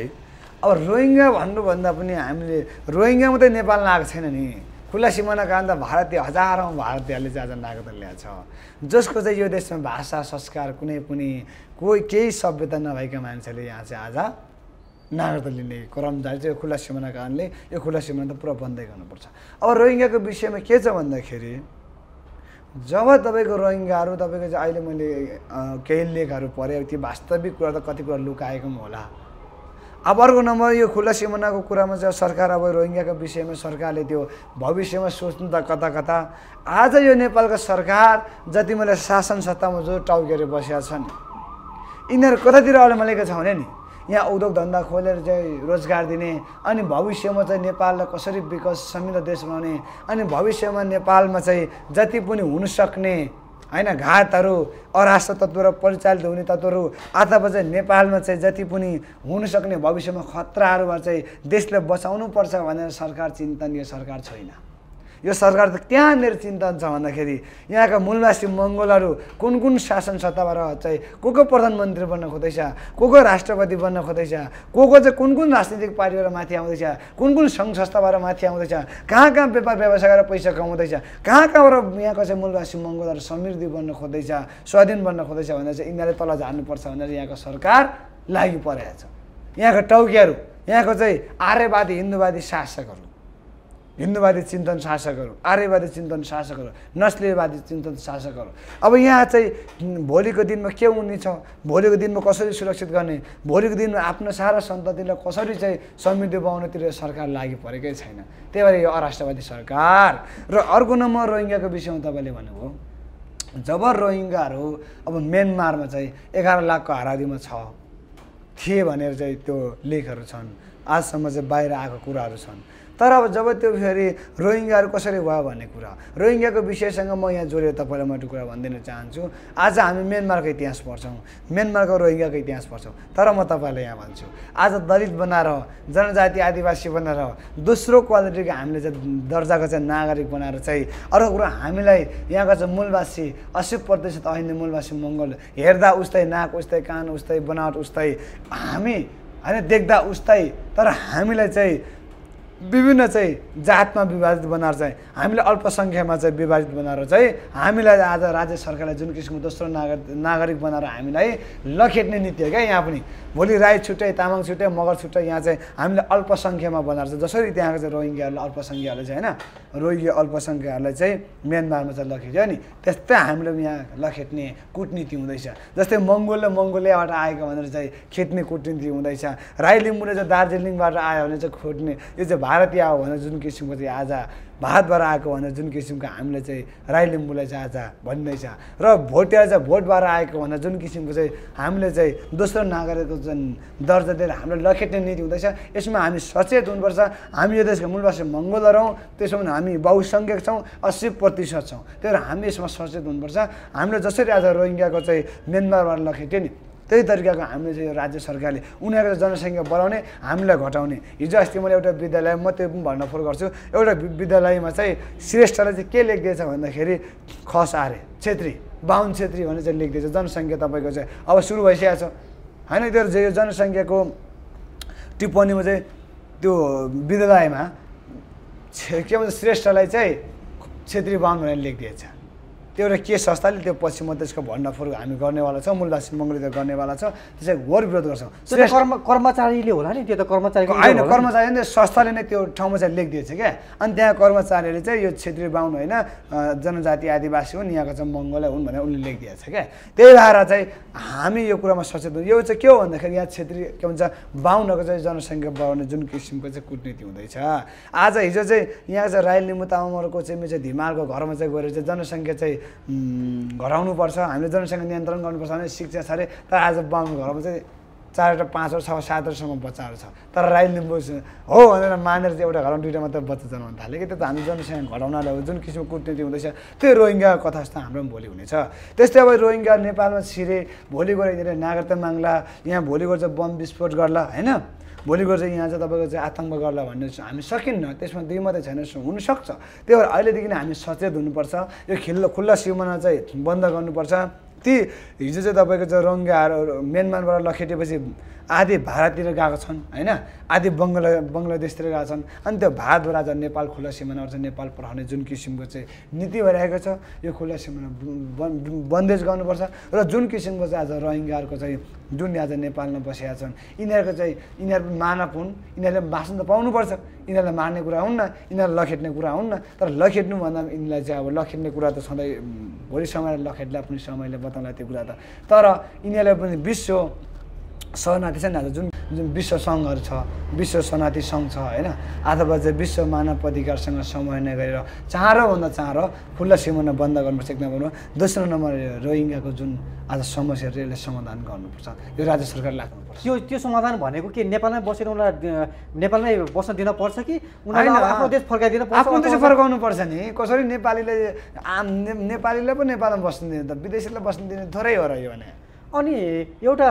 अब रोहिङ्गा भन्नुभन्दा पनि हामीले रोहिङ्गा मात्रै नेपाल आएको छैन नि खुल्ला सिमाना कारण त भारतीय हजारौँ भारतीयहरूले आज नागरिकता ल्याएको छ जसको चाहिँ यो देशमा भाषा संस्कार कुनै पनि कोही केही सभ्यता नभएका मान्छेले यहाँ चाहिँ आज नागरिकता लिने क्रम जारी चाहिँ यो खुल्ला सिमाना कारणले यो खुल्ला सिमाना त पुरा बन्दै गर्नुपर्छ अब रोहिङ्गाको विषयमा के छ भन्दाखेरि जब तपाईँको रोहिङ्गाहरू तपाईँको चाहिँ अहिले मैले केही लेखहरू पढेँ त्यो वास्तविक कुरा त कति कुरा लुकाएको पनि होला अब अर्को नम्बर यो खुल्ला सिमानाको कुरामा चाहिँ सरकार अब रोहिङ्गाको विषयमा सरकारले त्यो भविष्यमा सोच्नु त कता कता आज यो नेपालको सरकार जति मैले शासन सत्तामा जो टाउकेर बसेका छन् यिनीहरू कतातिर अल्मलेका छ भने नि यहाँ उद्योग धन्दा खोलेर चाहिँ रोजगार दिने अनि भविष्यमा चाहिँ नेपाललाई कसरी विकास समृद्ध देश बनाउने अनि भविष्यमा नेपालमा चाहिँ जति पनि हुनसक्ने होइन घातहरू अराष्ट्र तत्त्व र परिचालित हुने तत्त्वहरू अथवा चाहिँ नेपालमा चाहिँ जति पनि हुनसक्ने भविष्यमा खतराहरूमा चाहिँ बचाउनु बचाउनुपर्छ भनेर सरकार चिन्तन सरकार छैन यो सरकार त कहाँनिर चिन्तन छ भन्दाखेरि यहाँका मूलवासी मङ्गोलहरू कुन कुन शासन सत्ताबाट चाहिँ को को प्रधानमन्त्री बन्न खोज्दैछ को को राष्ट्रपति बन्न खोज्दैछ को को चाहिँ कुन कुन राजनीतिक पार्टीबाट माथि आउँदैछ कुन कुन सङ्घ संस्थाबाट माथि आउँदैछ कहाँ कहाँ व्यापार व्यवसाय गरेर पैसा कमाउँदैछ कहाँ कहाँबाट यहाँको चाहिँ मूलवासी मङ्गोलहरू समृद्धि बन्न खोज्दैछ स्वाधीन बन्न खोज्दैछ भनेर चाहिँ यिनीहरूले तल झार्नुपर्छ भनेर यहाँको सरकार लागि परेको छ यहाँको टाउकीहरू यहाँको चाहिँ आर्यवादी हिन्दूवादी शासकहरू हिन्दूवादी चिन्तन शासकहरू आर्यवादी चिन्तन शासकहरू नस्लीयवादी चिन्तन शासकहरू अब यहाँ चाहिँ भोलिको दिनमा के हुने छ भोलिको दिनमा कसरी सुरक्षित गर्ने भोलिको दिनमा आफ्नो सारा सन्ततिलाई कसरी चाहिँ समृद्धि बनाउनेतिर सरकार लागि परेकै छैन त्यही भएर यो अराष्ट्रवादी सरकार र अर्को नम्बर रोहिङ्गाको विषयमा तपाईँले भन्नुभयो जब रोहिङ्गाहरू अब म्यानमारमा चाहिँ एघार लाखको हारादीमा छ थिए भनेर चाहिँ त्यो लेखहरू छन् आजसम्म चाहिँ बाहिर आएको कुराहरू छन् तर अब जब त्यो फेरि रोहिङ्गाहरू कसरी भयो भन्ने कुरा रोहिङ्गाको विषयसँग म यहाँ जोडेर तपाईँलाई म कुरा भनिदिन चाहन्छु आज हामी म्यानमारको इतिहास पढ्छौँ म्यानमारको रोहिङ्गाको इतिहास पढ्छौँ तर म तपाईँलाई यहाँ भन्छु आज दलित बनाएर जनजाति आदिवासी बनाएर दोस्रो क्वालिटीको हामीले चाहिँ दर्जाको चाहिँ नागरिक बनाएर चाहिँ अर्को कुरो हामीलाई यहाँको चाहिँ मूलवासी अस्सी प्रतिशत अहिले मूलवासी मङ्गल हेर्दा उस्तै नाक उस्तै कान उस्तै बनावट उस्तै हामी होइन देख्दा उस्तै तर हामीलाई चाहिँ विभिन्न चाहिँ जातमा विभाजित बनाएर चाहिँ हामीले अल्पसङ्ख्यामा चाहिँ विभाजित बनाएर चाहिँ हामीलाई आज राज्य सरकारले जुन किसिमको दोस्रो नागरिक नागरिक बनाएर हामीलाई लखेट्ने नीति हो क्या यहाँ पनि भोलि राई छुट्टै तामाङ छुट्टै मगर छुट्टै यहाँ चाहिँ हामीले अल्पसङ्ख्यामा बनाएर चाहिँ जसरी त्यहाँको चाहिँ रोहिङ्ग्याहरूले अल्पसङ्ख्याहरूले चाहिँ होइन रोहिङ्ग्या अल्पसङ्ख्याहरूलाई चाहिँ म्यानमारमा चाहिँ लखेट्यो नि त्यस्तै हामीले यहाँ लखेट्ने कुटनीति हुँदैछ जस्तै मङ्गोल र मङ्गोलियाबाट आएको भनेर चाहिँ खेट्ने कुटनीति हुँदैछ राई लिम्बुले चाहिँ दार्जिलिङबाट आयो भने चाहिँ खोट्ने यो चाहिँ भारतीय हो भनेर जुन किसिमको चाहिँ आज भारतबाट आएको भनेर जुन किसिमको हामीले चाहिँ राई लिम्बूलाई चाहिँ आज भन्दैछ र भोटिया चाहिँ भोटबाट आएको भनेर जुन किसिमको चाहिँ हामीले चाहिँ दोस्रो नागरिकको जुन दर्जा दिएर हामीले लखेट्ने नीति हुँदैछ यसमा हामी सचेत हुनुपर्छ हामी यो देशको मूलवासी मङ्गोलरौँ त्यसो भने हामी बहुसङ्ख्यक छौँ अस्सी प्रतिशत छौँ त्यही भएर हामी यसमा सचेत हुनुपर्छ हामीले जसरी आज रोहिङ्ग्याको चाहिँ म्यानमारबाट लखेट्यो नि त्यही तरिकाको हामीले चाहिँ यो राज्य सरकारले उनीहरूको जनसङ्ख्या बढाउने हामीलाई घटाउने हिजो अस्ति मैले एउटा विद्यालय म त्यो पनि भन्न फोर गर्छु एउटा विद्यालयमा चाहिँ श्रेष्ठलाई चाहिँ के लेखिदिएछ भन्दाखेरि खस आरे छेत्री बाहुन छेत्री भनेर चाहिँ लेखिदिएछ जनसङ्ख्या तपाईँको चाहिँ अब सुरु भइसकेको छ होइन त्यो यो जनसङ्ख्याको टिप्पणीमा चाहिँ त्यो विद्यालयमा के भन्छ श्रेष्ठलाई चाहिँ छेत्री बाहुन भनेर लेखिदिएछ त्यो एउटा के संस्थाले त्यो पछि म त्यसको भण्डाफोर हामी गर्नेवाला छौँ मूल्य सिमङ्गले त्यो गर्नेवाला छ त्यसै घोर विरोध गर्छौँ कर्म कर्मचारीले होला नि त्यो त कर्मचारी होइन कर्मचारी नै संस्थाले नै त्यो ठाउँमा चाहिँ लेखिदिएछ क्या अनि त्यहाँ कर्मचारीले चाहिँ यो क्षेत्रीय बाहुन होइन जनजाति आदिवासी हुन् यहाँको चाहिँ मङ्गलै हुन् भनेर उसले लेखिदिएछ क्या त्यही भएर चाहिँ हामी यो कुरामा सचेत यो चाहिँ के हो भन्दाखेरि यहाँ क्षेत्रीय के भन्छ बाहुनको चाहिँ जनसङ्ख्या बढाउने जुन किसिमको चाहिँ कुटनीति हुँदैछ आज हिजो चाहिँ यहाँ चाहिँ राई लिम्बू तामाङहरूको चाहिँ मेरो चाहिँ धिमालको घरमा चाहिँ गएर चाहिँ जनसङ्ख्या चाहिँ घटाउनुपर्छ हामीले जनसङ्ख्या नियन्त्रण गर्नुपर्छ भने शिक्षा छ अरे तर आज बाहुन घरमा चाहिँ चारवटा पाँचवटा छ सातवटासम्म बच्चाहरू छ तर राई लिम्बू हो भनेर मानेर चाहिँ एउटा घरमा दुइटा मात्र बच्चा जन्माउनु थाल्यो कि त्यो त हामी जनसङ्ख्या घटाउनलाई जुन किसिमको कुटनीति हुँदैछ त्यो रोहिङ्गा कथा जस्तो हाम्रो पनि भोलि हुनेछ त्यस्तै अब रोहिङ्गा नेपालमा छिरे भोलि गएर यिनीहरू नागरिकता माग्ला यहाँ भोलि गर्छ बम विस्फोट गर्ला होइन भोलिको चाहिँ यहाँ चाहिँ तपाईँको चाहिँ आतङ्क गर्ला भन्ने हामी सकिन्न त्यसमा दुई मात्रै छैन हुनसक्छ त्यही भएर अहिलेदेखि नै हामी सचेत हुनुपर्छ यो खेल खुल्ला सिमाना चाहिँ बन्द गर्नुपर्छ ती हिजो चाहिँ तपाईँको चाहिँ रोहिङ्गाहरू म्यानमारबाट लखेटेपछि आधे भारततिर गएको छन् होइन आधे बङ्गला बङ्गलादेशतिर गएको छन् अनि त्यो भारतबाट चाहिँ नेपाल खुल्ला सिमानाहरू चाहिँ नेपाल पठाउने जुन किसिमको चाहिँ नीति भइरहेको छ यो खुल्ला सिमाना बन्देज गर्नुपर्छ र जुन किसिमको चाहिँ आज रोहिङ्गाहरूको चाहिँ जुन आज नेपालमा बसेका छन् यिनीहरूको चाहिँ यिनीहरू मानव हुन् यिनीहरूले बाँच्नु त पाउनुपर्छ यिनीहरूलाई मार्ने कुरा हुन्न यिनीहरूलाई लखेट्ने कुरा हुन्न तर लखेट्नुभन्दा यिनीहरूलाई चाहिँ अब लखेट्ने कुरा त सधैँ भोलि समयलाई लखेट्ला पनि समयले बताउँला त्यो कुरा त तर यिनीहरूलाई पनि विश्व छ नि आज जुन जुन विश्व सङ्घहरू छ विश्व सनाती सङ्घ छ होइन अथवा चाहिँ विश्व मानव अधिकारसँग समन्वय गरेर चाँडोभन्दा चाँडो खुल्ला सिमाना बन्द गर्नुपर्छ एक नम्बरमा दोस्रो नम्बर रोहिङ्गाको जुन आज समस्याहरू यसले समाधान गर्नुपर्छ यो राज्य सरकारले लाग्नुपर्छ यो त्यो समाधान भनेको के नेपालमै बसेर उनीहरूलाई नेपालमै बस्न दिनपर्छ कि उनीहरूलाई आफ्नो देश फर्काइदिन आफ्नो देश फर्काउनु पर्छ नि कसरी नेपालीले आम नेपालीलाई पो नेपालमा बस्नु दिने त विदेशीलाई बस्न दिने थोरै हो र यो भने अनि एउटा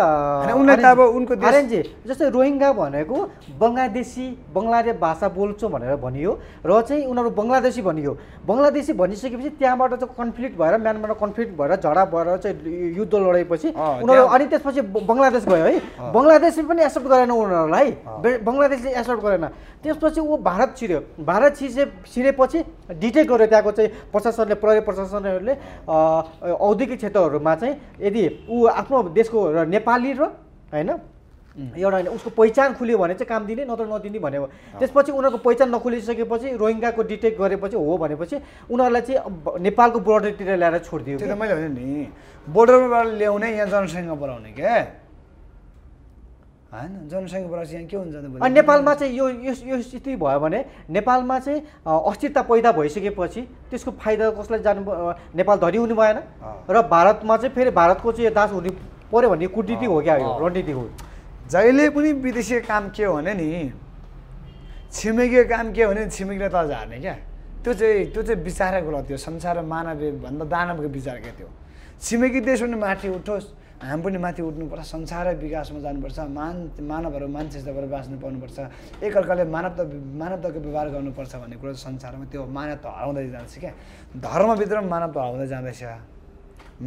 अब उनको जस्तै रोहिङ्गा भनेको बङ्गलादेशी बङ्गलादेश भाषा बोल्छु भनेर भनियो र चाहिँ उनीहरू बङ्गलादेशी भनियो बङ्गलादेशी भनिसकेपछि त्यहाँबाट चाहिँ कन्फ्लिक्ट भएर म्यानमार कन्फ्लिक्ट भएर झडा भएर चाहिँ युद्ध लडेपछि उनीहरू अनि त्यसपछि बङ्गलादेश गयो है बङ्गलादेशले पनि एक्सेप्ट गरेन उनीहरूलाई बङ्गलादेशले एक्सेप्ट गरेन त्यसपछि ऊ भारत छिर्यो भारत छिसे छिरेपछि डिटेक्ट गर्यो त्यहाँको चाहिँ प्रशासनले प्रहरी प्रशासनहरूले औद्योगिक क्षेत्रहरूमा चाहिँ यदि ऊ आफ्नो देशको र नेपाली र होइन एउटा होइन उसको पहिचान खुल्यो भने चाहिँ काम दिने नत्र नदिने भने त्यसपछि उनीहरूको पहिचान नखुलिसकेपछि रोहिङ्गाको डिटेक्ट गरेपछि हो भनेपछि उनीहरूलाई चाहिँ नेपालको बोर्डरतिर ल्याएर छोडिदियो मैले भने नि बोर्डरबाट ल्याउने यहाँ जनसङ्ख्या बढाउने क्या होइन जनसङ्ख्या बढाउँछ यहाँ के हुन्छ भने नेपालमा चाहिँ यो यो स्थिति भयो भने नेपालमा चाहिँ अस्थिरता पैदा भइसकेपछि त्यसको फाइदा कसलाई जानु नेपाल धरि हुनु भएन र भारतमा चाहिँ फेरि भारतको चाहिँ दास हुनु पऱ्यो भन्ने कुटनीति हो क्या यो रणनीति हो जहिले पनि विदेशी काम के हो भने नि छिमेकी काम के हो भने छिमेकीले त झार्ने क्या त्यो चाहिँ त्यो चाहिँ विचारको गलत त्यो संसार मानवीय भन्दा दानवको विचार के थियो छिमेकी देश पनि माथि उठोस् हामी पनि माथि उठ्नुपर्छ संसारै विकासमा जानुपर्छ मान मानवहरू मान्छे मानसिकताबाट बाँच्नु पाउनुपर्छ एकअर्काले मानवता मानवताको व्यवहार गर्नुपर्छ भन्ने कुरो संसारमा त्यो मानवता हराउँदै जान्छ क्या धर्मभित्र पनि मानवता हराउँदै जाँदैछ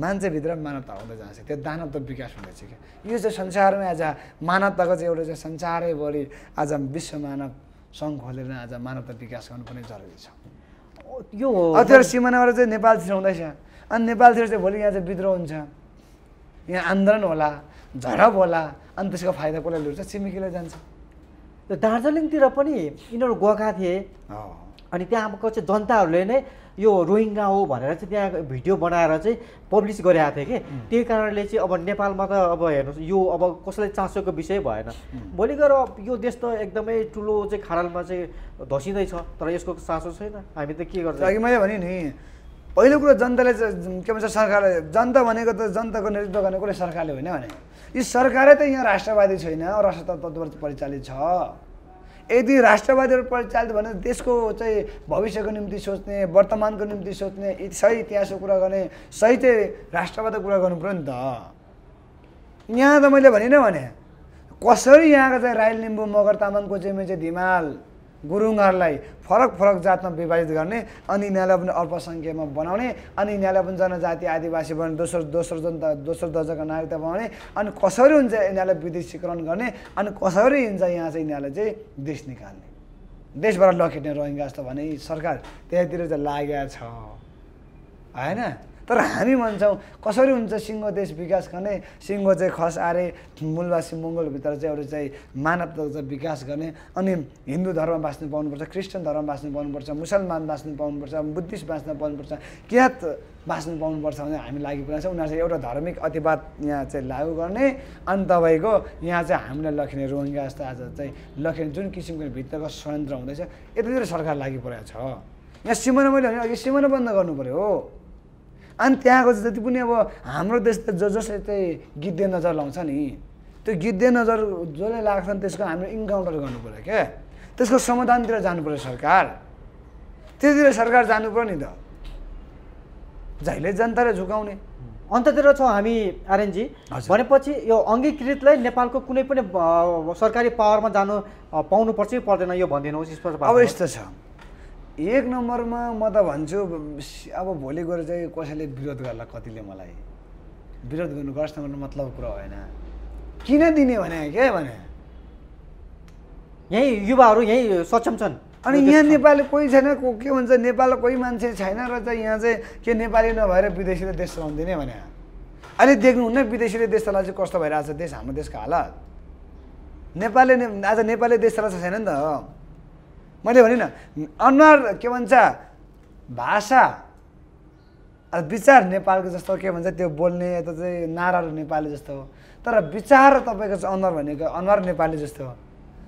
मान्छेभित्र पनि मानवता हराउँदै जान्छ त्यो दानवता विकास हुँदैछ क्या यो चाहिँ संसारमै आज मानवताको चाहिँ एउटा चाहिँ संसारैभरि आज विश्व मानव सङ्घ खोलेर आज मानवता विकास गर्नु पनि जरुरी छ यो अति सिमानाबाट चाहिँ नेपालतिर हुँदैछ अनि नेपालतिर चाहिँ भोलि यहाँ चाहिँ विद्रोह हुन्छ यहाँ आन्दोलन होला झडप होला अनि त्यसको फाइदा कसलाई लुट्छ छिमेकीलाई जान्छ दार्जिलिङतिर पनि यिनीहरू गएका थिए अनि त्यहाँको चाहिँ जनताहरूले नै यो रोहिङ्गा हो भनेर चाहिँ त्यहाँ भिडियो बनाएर चाहिँ पब्लिस गरेका थिए कि त्यही कारणले चाहिँ अब नेपालमा त अब हेर्नुहोस् यो अब कसैलाई चासोको विषय भएन भोलि गएर यो देश त एकदमै ठुलो चाहिँ खाडलमा चाहिँ धसिँदैछ तर यसको चासो छैन हामी त के गर्छ मैले भने नि पहिलो कुरो जनताले के भन्छ सरकारले जनता भनेको त जनताको नेतृत्व गर्ने कसले सरकारले होइन भने यो सरकारै त यहाँ राष्ट्रवादी छैन राष्ट्र परिचालित छ यदि राष्ट्रवादीहरू परिचालित भने देशको चाहिँ भविष्यको निम्ति सोच्ने वर्तमानको निम्ति सोच्ने सही इतिहासको कुरा गर्ने सही चाहिँ राष्ट्रवादको कुरा गर्नु पऱ्यो नि त यहाँ त मैले भनिनँ भने कसरी यहाँको चाहिँ राई लिम्बू मगर तामाङको चाहिँ चाहिँ धिमाल गुरुङहरूलाई फरक फरक जातमा विभाजित गर्ने अनि यिनीहरूलाई पनि अल्पसङ्ख्यमा बनाउने अनि यिनीहरूलाई पनि जनजाति आदिवासी बनाउने दोस्रो दोस्रो जनता दोस्रो दर्जाको नागरिकता बनाउने अनि कसरी हुन्छ यिनीहरूलाई विदेशीकरण गर्ने अनि कसरी हुन्छ यहाँ चाहिँ यिनीहरूलाई चाहिँ देश निकाल्ने देशबाट लखेट्ने रोहिङ्गा जस्तो भने सरकार त्यहाँतिर चाहिँ लागेको छ होइन तर हामी भन्छौँ कसरी हुन्छ सिङ्गो देश विकास गर्ने सिङ्गो चाहिँ खस आरे मूलवासी मङ्गलभित्र चाहिँ एउटा चाहिँ मानवता विकास गर्ने अनि हिन्दू धर्म बाँच्नु पाउनुपर्छ क्रिस्चियन धर्म बाँच्नु पाउनुपर्छ मुसलमान बाँच्नु पाउनुपर्छ बुद्धिस्ट बाँच्न पाउनुपर्छ किराँत बाँच्नु पाउनुपर्छ भने हामी लागि पुरा उनीहरू चाहिँ एउटा धार्मिक अतिवाद यहाँ चाहिँ लागू गर्ने अनि तपाईँको यहाँ चाहिँ हामीलाई लखिने रोहिङ्गा जस्तो आज चाहिँ लखिने जुन किसिमको भित्रको षड्यन्त्र हुँदैछ यतातिर सरकार लागि परेको छ यहाँ सिमाना मैले भने अघि सिमाना बन्द गर्नु पऱ्यो हो अनि त्यहाँको चाहिँ जति पनि अब हाम्रो देश त ज जसले चाहिँ गिद्धे नजर लाउँछ नि त्यो गिद्धे नजर जसले लाग्छ त्यसको हामीले इन्काउन्टर गर्नु पऱ्यो क्या त्यसको समाधानतिर जानु पऱ्यो सरकार त्यतिर सरकार जानु पऱ्यो नि त जहिले जनताले झुकाउने अन्ततिर छौँ हामी आरएनजी भनेपछि यो अङ्गीकृतलाई नेपालको कुनै पनि सरकारी पावरमा जानु पाउनुपर्छ कि पर्दैन यो भनिदिनुहोस् स्पष्ट अब यस्तो छ एक नम्बरमा म त भन्छु अब भोलि गएर चाहिँ कसैले विरोध गर्ला कतिले मलाई विरोध गर्नु गर्नु मतलब कुरा होइन किन दिने भने के भने यहीँ युवाहरू यहीँ सक्षम छन् अनि यहाँ नेपाली कोही छैन को के भन्छ नेपाल कोही मान्छे छैन र चाहिँ यहाँ चाहिँ के नेपाली नभएर विदेशीले देश चलाउँदिने भने अहिले देख्नुहुन्न विदेशीले देश चलाए चाहिँ कस्तो भइरहेको छ देश हाम्रो देशको हालत नेपालले आज नेपाली देश चलाएको छैन नि त मैले भने अनुहार के भन्छ भाषा विचार नेपालको जस्तो के भन्छ त्यो बोल्ने यता चाहिँ नाराहरू नेपाली जस्तो हो तर विचार तपाईँको चाहिँ अनुहार भनेको अनुहार नेपाली जस्तो हो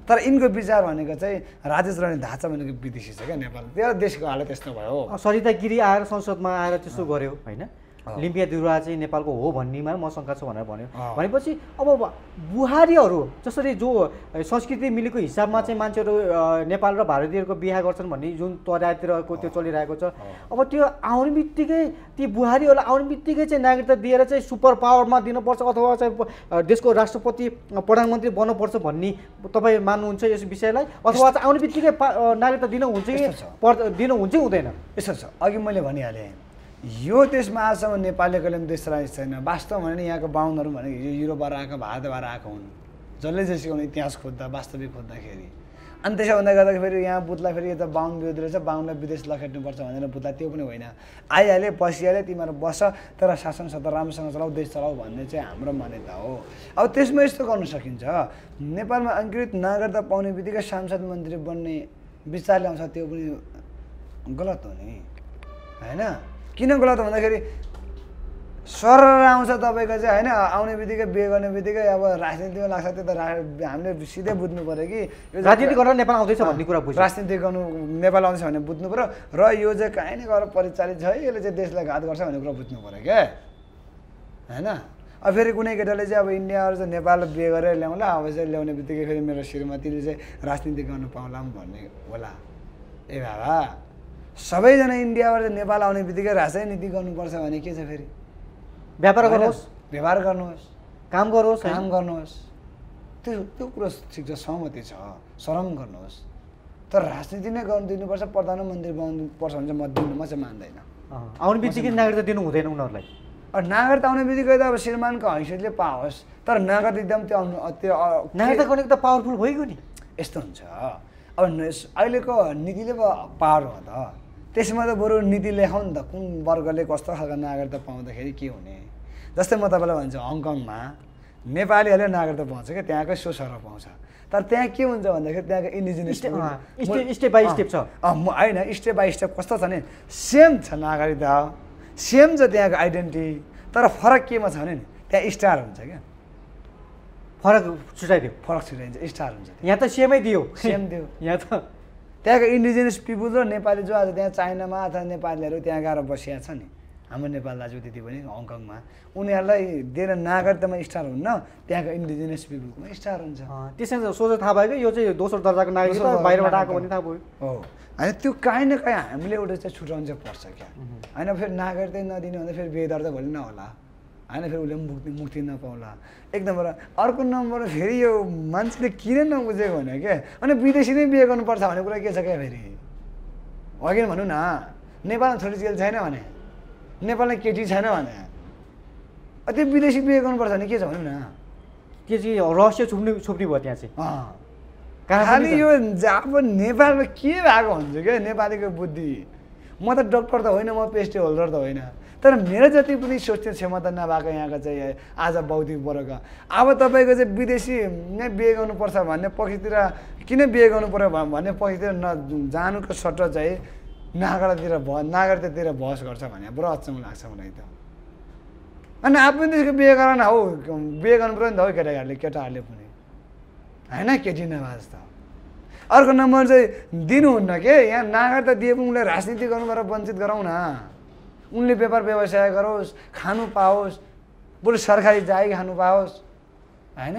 तर यिनको विचार भनेको चाहिँ राजेश राणे ढाँचा भनेको विदेशी छ क्या नेपाल त्यो देशको हालत त्यस्तो भयो सरिता गिरी आएर संसदमा आएर त्यस्तो गऱ्यो होइन लिम्पिया दुर्वा चाहिँ नेपालको हो भन्नेमा म शङ्का छु भनेर भन्यो भनेपछि अब बुहारीहरू जसरी जो संस्कृति मिलेको हिसाबमा चाहिँ मान्छेहरू नेपाल र भारतीयहरूको बिहा गर्छन् भन्ने जुन तरातिरको त्यो चलिरहेको छ अब त्यो आउने बित्तिकै ती बुहारीहरूलाई आउने बित्तिकै चाहिँ नागरिकता दिएर चाहिँ सुपर पावरमा दिनुपर्छ अथवा चाहिँ देशको राष्ट्रपति प्रधानमन्त्री बन्नुपर्छ भन्ने तपाईँ मान्नुहुन्छ यस विषयलाई अथवा चाहिँ आउने बित्तिकै नागरिकता दिनुहुन्छ कि दिनुहुन्छ हुँदैन यसो छ अघि मैले भनिहालेँ यो देशमा आजसम्म नेपालले कहिले पनि देश राज छैन वास्तवमा भने यहाँको बाहुनहरू भनेको हिजो युरोपबाट आएको भारतबाट आएको हुन् जसले जे इतिहास खोज्दा वास्तविक खोज्दाखेरि अनि त्यसो भन्दा गर्दाखेरि फेरि यहाँ बुधलाई फेरि यता बाहुन विरोधी रहेछ बाहुनलाई विदेश लखेट्नुपर्छ भनेर बुधलाई त्यो पनि होइन आइहाले पसिहाले तिमीहरू बस तर शासन सत्ता राम्रोसँग चलाऊ देश चलाऊ भन्ने चाहिँ हाम्रो मान्यता हो अब त्यसमा यस्तो गर्न सकिन्छ नेपालमा अङ्कृत नागरिकता पाउने बित्तिकै सांसद मन्त्री बन्ने विचार ल्याउँछ त्यो पनि गलत हो नि होइन किन गला त भन्दाखेरि सर आउँछ तपाईँको चाहिँ होइन आउने बित्तिकै बिहे गर्ने बित्तिकै अब राजनीतिमा लाग्छ त्यो त हामीले सिधै बुझ्नु पऱ्यो कि राजनीति गरेर नेपाल आउँदैछ भन्ने कुरा बुझ्छ राजनीति गर्नु नेपाल आउँदैछ भन्ने बुझ्नु पऱ्यो र यो चाहिँ काहीँ नै गएर परिचालित छ यसले चाहिँ देशलाई घात गर्छ भन्ने कुरा बुझ्नु पऱ्यो क्या होइन अब फेरि कुनै केटाले चाहिँ अब इन्डियाहरू चाहिँ नेपाल बिहे गरेर ल्याउँला अब चाहिँ ल्याउने बित्तिकै फेरि मेरो श्रीमतीले चाहिँ राजनीति गर्नु पाउँला भन्ने होला ए बाबा सबैजना इन्डियाबाट नेपाल आउने बित्तिकै नीति गर्नुपर्छ भने के छ फेरि व्यापार गर्नुहोस् व्यवहार गर्नुहोस् काम गर्नुहोस् काम गर्नुहोस् त्यो त्यो कुरो ठिक छ सहमति छ सरम गर्नुहोस् तर राजनीति नै गर्नु दिनुपर्छ प्रधानमन्त्री बनाउनु पर्छ भने चाहिँ म दिनु म चाहिँ मान्दैन आउने बित्तिकै नागरिकता दिनु हुँदैन उनीहरूलाई नागरिकता आउने बित्तिकै त अब श्रीमानको हैसियतले पाओस् तर नागरिक एकदम त्यो आउनु त्यो नागरिकता गर्ने त पावरफुल भइगयो नि यस्तो हुन्छ अब अहिलेको नीतिले पो पावर हो त त्यसमा त बरु नीति लेखाउ नि त कुन वर्गले कस्तो खालको नागरिकता पाउँदाखेरि के हुने जस्तै म तपाईँलाई भन्छु हङकङमा नेपालीहरूले नागरिकता पाउँछ क्या त्यहाँकै सोसर पाउँछ तर त्यहाँ के हुन्छ भन्दाखेरि त्यहाँको इन्डिजिनियस स्टेप बाई स्टेप छ म होइन स्टेप बाई स्टेप कस्तो छ नि सेम छ नागरिकता सेम छ त्यहाँको आइडेन्टिटी तर फरक केमा छ भने नि त्यहाँ स्टार हुन्छ क्या फरक छुट्याइदियो फरक छुट्याइन्छ स्टार हुन्छ यहाँ त सेमै दियो सेम दियो यहाँ त त्यहाँको इन्डिजिनियस पिपुल र नेपाली जो आज त्यहाँ चाइनामा अथवा नेपालीहरू त्यहाँ गएर बसिया छ नि हाम्रो नेपाल दाजु त्यति पनि हङकङमा उनीहरूलाई दिएर नागरिकतामा स्टार हुन्न त्यहाँको इन्डिजिनियस पिपुलकोमा स्टार हुन्छ त्यसमा सोझो थाहा भयो कि यो चाहिँ दोस्रो दर्जाको नागरिक बाहिरबाट आएको भन्ने थाहा भयो हो होइन त्यो काहीँ न काहीँ हामीले एउटा चाहिँ छुट्याउनु चाहिँ पर्छ क्या होइन फेरि नागरिकता नदिने भन्दा फेरि बेदर्जा भोलि नहोला होइन फेरि उसले पनि मुक्ति मुक्ति नपाउला एक नम्बर अर्को नम्बर फेरि यो मान्छेले किन नबुझेको भने क्या अनि विदेशी नै बिहे गर्नुपर्छ भन्ने कुरा के छ क्या फेरि अघि भनौँ न नेपालमा छोरी चेल छैन भने नेपालमा केटी छैन भने त्यो विदेशी बिहे गर्नुपर्छ भने के छ भनौँ न के चाहिँ रहस्य छुप्ने छोप्ने भयो त्यहाँ चाहिँ खालि यो अब नेपालमा के भएको हुन्छ क्या नेपालीको बुद्धि म त डक्टर त होइन म पेस्टी होल्डर त होइन तर मेरो जति पनि सोच्ने क्षमता नभएको यहाँको चाहिँ आज बौद्धिक वर्ग अब तपाईँको चाहिँ विदेशी नै बिहे गर्नुपर्छ भन्ने पक्षतिर किन बिहे गर्नु पऱ्यो भन्ने पक्षतिर न जानुको सट्ट चाहिँ नागरातिर भ नागरिकतातिर बहस गर्छ भने बडो अचम्म लाग्छ मलाई त अनि आफ्नो देशको बिहे गर हौ बिहे गर्नु पऱ्यो नि त हौ केटाहरूले केटाहरूले पनि होइन केटी नवाज त अर्को नम्बर चाहिँ दिनुहुन्न के यहाँ नागरिकता दिए पनि उसलाई राजनीति गर्नुबाट वञ्चित गराउन उनले व्यापार व्यवसाय गरोस् खानु पाओस् बरु सरकारी जागिर खानु पाओस् होइन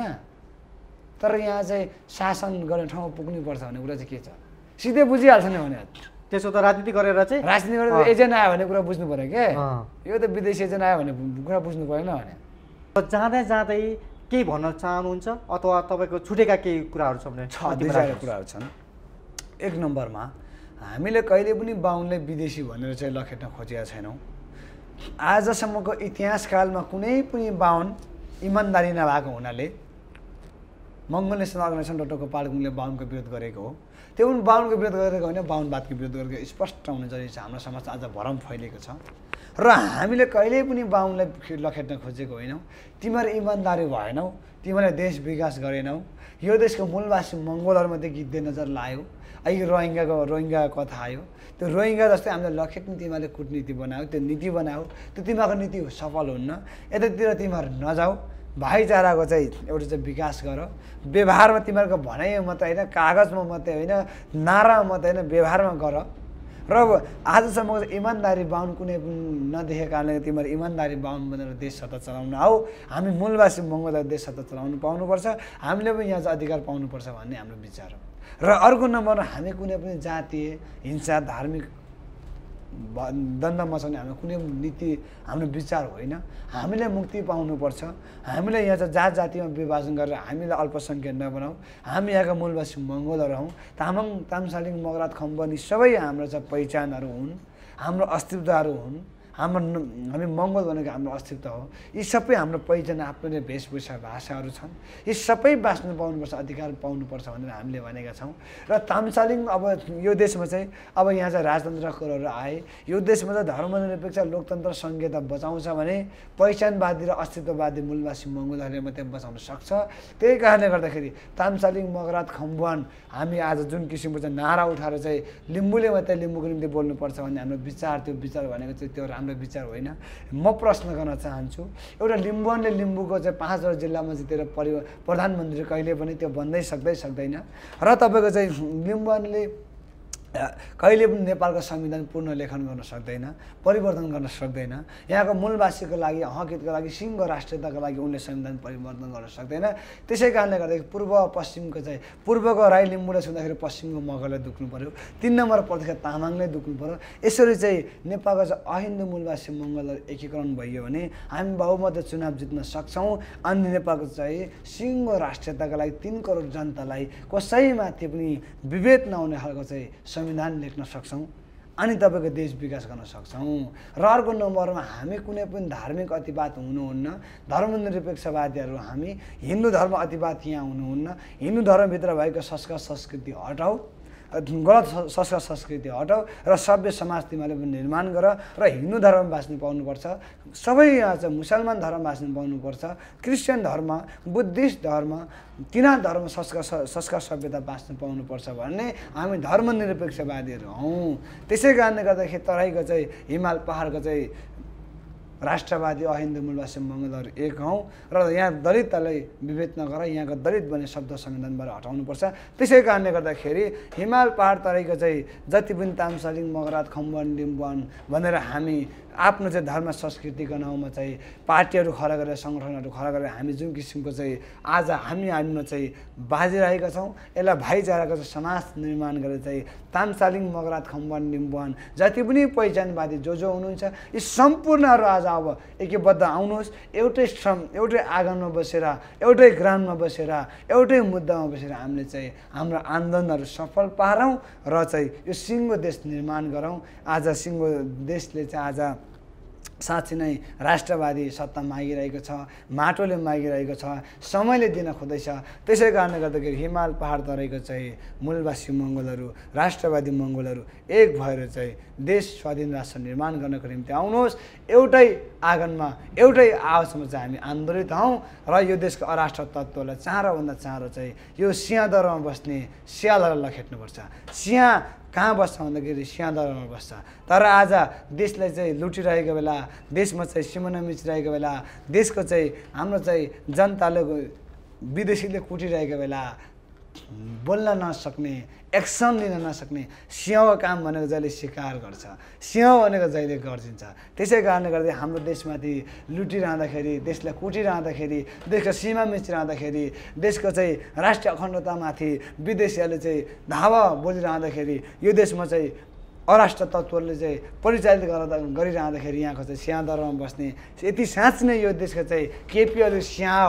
तर यहाँ चाहिँ शासन गर्ने ठाउँमा पुग्नुपर्छ भन्ने कुरा चाहिँ के छ सिधै बुझिहाल्छ नि भने त्यसो त राजनीति गरेर चाहिँ राजनीति गरेर एजेन्ट आयो भने कुरा बुझ्नु पऱ्यो के यो त विदेशी एजेन्ट आयो भने कुरा बुझ्नु परेन भने जाँदै जाँदै केही भन्न चाहनुहुन्छ अथवा तपाईँको छुटेका केही कुराहरू छ भने छ कुराहरू छन् एक नम्बरमा हामीले कहिले पनि बाहुनलाई विदेशी भनेर चाहिँ लखेट्न खोजेका छैनौँ आजसम्मको इतिहासकालमा कुनै पनि बाहुन इमान्दारी नभएको हुनाले मङ्गोल नेसनल अर्गनाइजेसन डोटोको पालकुङले बाहुनको विरोध गरेको हो त्यो पनि बाहुनको विरोध गरेको होइन बाहुनवादको विरोध गरेको स्पष्ट हुन जरुरी छ हाम्रो समाज आज भरम फैलिएको छ र हामीले कहिल्यै पनि बाहुनलाई लखेट्न खोजेको होइनौँ तिमीहरू इमान्दारी भएनौ तिमीहरूले देश विकास गरेनौ यो देशको मूलवासी मङ्गोलहरूमध्ये गिद्धे नजर लायो अहिले रोहिङ्गाको रोहिङ्गा कथा आयो त्यो रोहिङ्गा जस्तै हामीले पनि तिमीहरूले कुटनीति बनायो त्यो नीति बनाऊ त्यो तिमीहरूको नीति सफल हुन्न यतातिर तिमीहरू नजाऊ भाइचाराको चाहिँ एउटा चाहिँ विकास गर व्यवहारमा तिमीहरूको भनाइ मात्रै होइन कागजमा मात्रै होइन नारामा मात्रै होइन व्यवहारमा गर र आजसम्मको इमान्दारी बाहुन कुनै पनि नदेखेको कारणले तिमीहरू इमान्दारी बाहुन बनेर देश सत्ता चलाउनु आऊ हामी मूलवासी मङ्गोललाई देश सत्ता चलाउनु पाउनुपर्छ हामीले पनि यहाँ चाहिँ अधिकार पाउनुपर्छ भन्ने हाम्रो विचार हो र अर्को नम्बर हामी कुनै पनि जातीय हिंसा धार्मिक दण्ड मचाउने हाम्रो कुनै नीति हाम्रो विचार होइन हामीले मुक्ति पाउनुपर्छ हामीले यहाँ चाहिँ जात जातिमा विभाजन गरेर हामीलाई अल्पसङ्ख्यक नबनाऊ हामी यहाँका मूलवासी मङ्गोलहरू हौँ तामाङ तामसालिङ मगरात खम्बनी सबै हाम्रो चाहिँ पहिचानहरू हुन् हाम्रो अस्तित्वहरू हुन् हाम्रो हामी मङ्गोल भनेको हाम्रो अस्तित्व हो यी सबै हाम्रो पहिचान आफ्नो वेशभूषा भाषाहरू छन् यी सबै बाँच्नु पाउनुपर्छ अधिकार पाउनुपर्छ भनेर हामीले भनेका छौँ र तामसालिङ अब यो देशमा चाहिँ अब यहाँ चाहिँ राजतन्त्र कुरोहरू आए यो देशमा चाहिँ धर्मनिरपेक्ष लोकतन्त्र संहिता बचाउँछ भने पहिचानवादी र अस्तित्ववादी मूलवासी मङ्गोलहरूले मात्रै बचाउन सक्छ त्यही कारणले गर्दाखेरि तामसालिङ मगरात खम्बुवान हामी आज जुन किसिमको चाहिँ नारा उठाएर चाहिँ लिम्बूले मात्रै लिम्बूको निम्ति बोल्नुपर्छ भन्ने हाम्रो विचार त्यो विचार भनेको चाहिँ त्यो राम्रो हाम्रो विचार होइन म प्रश्न गर्न चाहन्छु एउटा लिम्बुवानले लिम्बूको चाहिँ पाँचवटा जिल्लामा जितेर परि प्रधानमन्त्री कहिले पनि त्यो बन्दै सक्दै सक्दैन र तपाईँको चाहिँ लिम्बुवानले कहिले पनि नेपालको संविधान पूर्ण लेखन गर्न सक्दैन परिवर्तन गर्न सक्दैन यहाँको मूलवासीको लागि हकितको लागि सिङ्गो राष्ट्रियताको लागि उनले संविधान परिवर्तन गर्न सक्दैन त्यसै कारणले गर्दाखेरि पूर्व पश्चिमको चाहिँ पूर्वको राई लिम्बुले सुन्दाखेरि पश्चिमको मगरले दुख्नु पऱ्यो तिन नम्बर प्रदेशका तामाङले दुख्नु पऱ्यो यसरी चाहिँ नेपालको चाहिँ अहिन्दू मूलवासी मङ्गलहरू एकीकरण भइयो भने हामी बहुमत चुनाव जित्न सक्छौँ अनि नेपालको चाहिँ सिङ्गो राष्ट्रियताको लागि तिन करोड जनतालाई कसैमाथि पनि विभेद नहुने खालको चाहिँ संविधान लेख्न सक्छौँ अनि तपाईँको देश विकास गर्न सक्छौँ र अर्को नम्बरमा हामी कुनै पनि धार्मिक अतिवाद हुनुहुन्न धर्मनिरपेक्षवादीहरू हामी हिन्दू धर्म अतिवाद यहाँ हुनुहुन्न हिन्दू धर्मभित्र भएको संस्कार संस्कृति हटाऊ गलत संस्कार संस्कृति हटाऊ र सभ्य समाज तिमीहरूले पनि निर्माण गर र हिन्दू धर्म बाँच्नु पाउनुपर्छ सबै यहाँ चाहिँ मुसलमान धर्म बाँच्नु पाउनुपर्छ क्रिस्चियन धर्म बुद्धिस्ट धर्म तिना धर्म संस्कार संस्कार सभ्यता बाँच्नु पाउनुपर्छ भन्ने हामी धर्मनिरपेक्षवादीहरू हौँ त्यसै कारणले गर्दाखेरि तराईको चाहिँ हिमाल पहाडको चाहिँ राष्ट्रवादी अहिन्दु मूलवासी मङ्गलहरू एक हौँ र यहाँ दलितलाई विभेद नगर यहाँको दलित भन्ने शब्द संविधानबाट हटाउनुपर्छ त्यसै कारणले गर्दाखेरि हिमाल पहाड तराईको चाहिँ जति पनि तामसालिङ मगरात खम्बन लिम्बन भनेर हामी आफ्नो चाहिँ धर्म संस्कृतिको नाउँमा चाहिँ पार्टीहरू खडा गरेर सङ्गठनहरू खडा गरेर हामी जुन किसिमको चाहिँ आज हामी हामीमा चाहिँ बाजिरहेका छौँ यसलाई भाइचाराको चाहिँ समाज निर्माण गरेर चाहिँ तामसालिङ मगरात खम्बन निम्बन जति पनि पहिचानवादी जो जो हुनुहुन्छ यी सम्पूर्णहरू आज अब एकीबद्ध आउनुहोस् एउटै श्रम एउटै आँगनमा बसेर एउटै ग्राममा बसेर एउटै मुद्दामा बसेर हामीले चाहिँ हाम्रो आन्दोलनहरू सफल पारौँ र चाहिँ यो सिङ्गो देश निर्माण गरौँ आज सिङ्गो देशले चाहिँ आज साँच्ची नै राष्ट्रवादी सत्ता मागिरहेको छ माटोले मागिरहेको छ समयले दिन खोज्दैछ त्यसै कारणले गर्दाखेरि हिमाल पहाड तराईको चाहिँ मूलवासी मङ्गोलहरू राष्ट्रवादी मङ्गोलहरू एक भएर चाहिँ देश स्वाधीन राष्ट्र निर्माण गर्नको निम्ति आउनुहोस् एउटै आँगनमा एउटै आवाजमा चाहिँ हामी आन्दोलित हौँ र यो देशको अराष्ट्र तत्त्वलाई चाँडोभन्दा चाँडो चाहिँ यो सिंहदरमा बस्ने सियालहरूलाई लखेट्नुपर्छ सिंह कहाँ बस्छ भन्दाखेरि सियादारमा बस्छ तर आज देशलाई चाहिँ लुटिरहेको बेला देशमा चाहिँ सिमाना मिचिरहेको बेला देशको चाहिँ हाम्रो चाहिँ जनताले विदेशीले कुटिरहेको बेला बोल्न नसक्ने एक्सन लिन नसक्ने सिंह काम भनेको जहिले सिकार गर्छ सिंह भनेको जहिले गर्जिन्छ त्यसै कारणले गर्दा हाम्रो देशमाथि लुटिरहँदाखेरि देशलाई कुटिरहँदाखेरि देशको सीमा मिचिरहँदाखेरि देशको चाहिँ राष्ट्रिय अखण्डतामाथि विदेशीहरूले चाहिँ धावा बोलिरहँदाखेरि यो देशमा चाहिँ अराष्ट्र तत्त्वले चाहिँ परिचालित गराउँदा गरिरहँदाखेरि यहाँको चाहिँ स्याहाँ बस्ने यति साँच्ने नै यो देशको चाहिँ केपी अलि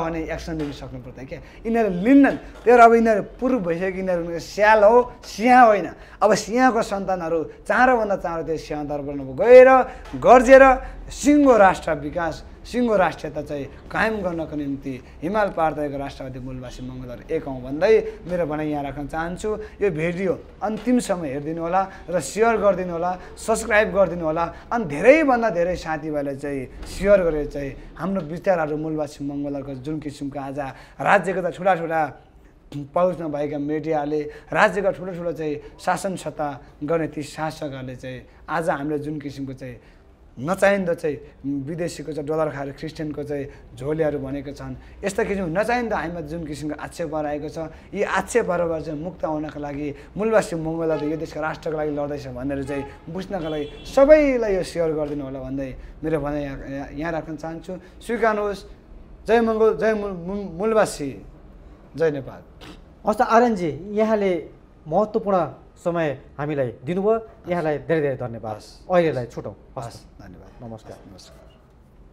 भने एक्सन लिन सक्नु पर्दैन क्या यिनीहरू लिन्नन् त्यही अब यिनीहरू पूर्व भइसक्यो यिनीहरू स्याल हो सिया होइन अब सिंहको सन्तानहरू चाँडोभन्दा चाँडो त्यो स्याहाँ दरबारमा गएर गर्जेर सिङ्गो राष्ट्र विकास सिङ्गो राष्ट्रियता चाहिँ कायम गर्नको निम्ति हिमाल पार्दैको राष्ट्रवादी मूलवासी मङ्गलहरू एक हौँ भन्दै मेरो भनाइ यहाँ राख्न चाहन्छु यो भिडियो अन्तिमसम्म हेरिदिनु होला र सेयर गरिदिनु होला सब्सक्राइब गरिदिनु होला अनि धेरैभन्दा धेरै साथीभाइलाई चाहिँ सेयर गरेर चाहिँ हाम्रो विचारहरू मूलवासी मङ्गलहरूको जुन किसिमको आज राज्यको त ठुला ठुला पहुँचमा भएका मिडियाले राज्यका ठुलो ठुलो चाहिँ शासन सत्ता गर्ने ती शासकहरूले चाहिँ आज हामीले जुन किसिमको चाहिँ नचाहिँदो चाहिँ विदेशीको चाहिँ डलर खाएर क्रिस्चियनको चाहिँ झोलेहरू भनेको छन् यस्ता किसिमको नचाहिँदो हामीमा जुन किसिमको आक्षेपहरू आएको छ यी आक्षेपहरूबाट चाहिँ मुक्त हुनका लागि मूलवासी मङ्गोलहरू यो देशको राष्ट्रको लागि लड्दैछ भनेर चाहिँ बुझ्नका लागि सबैलाई यो सेयर गरिदिनु होला भन्दै मेरो भनाइ यहाँ राख्न चाहन्छु स्वीकार्नुहोस् जय मङ्गोल जय मूलवासी जय नेपाल हस् त आरएनजी यहाँले महत्त्वपूर्ण समय हामीलाई दिनुभयो यहाँलाई धेरै धेरै धन्यवाद अहिलेलाई छुटौँ हस् धन्यवाद नमस्कार नमस्कार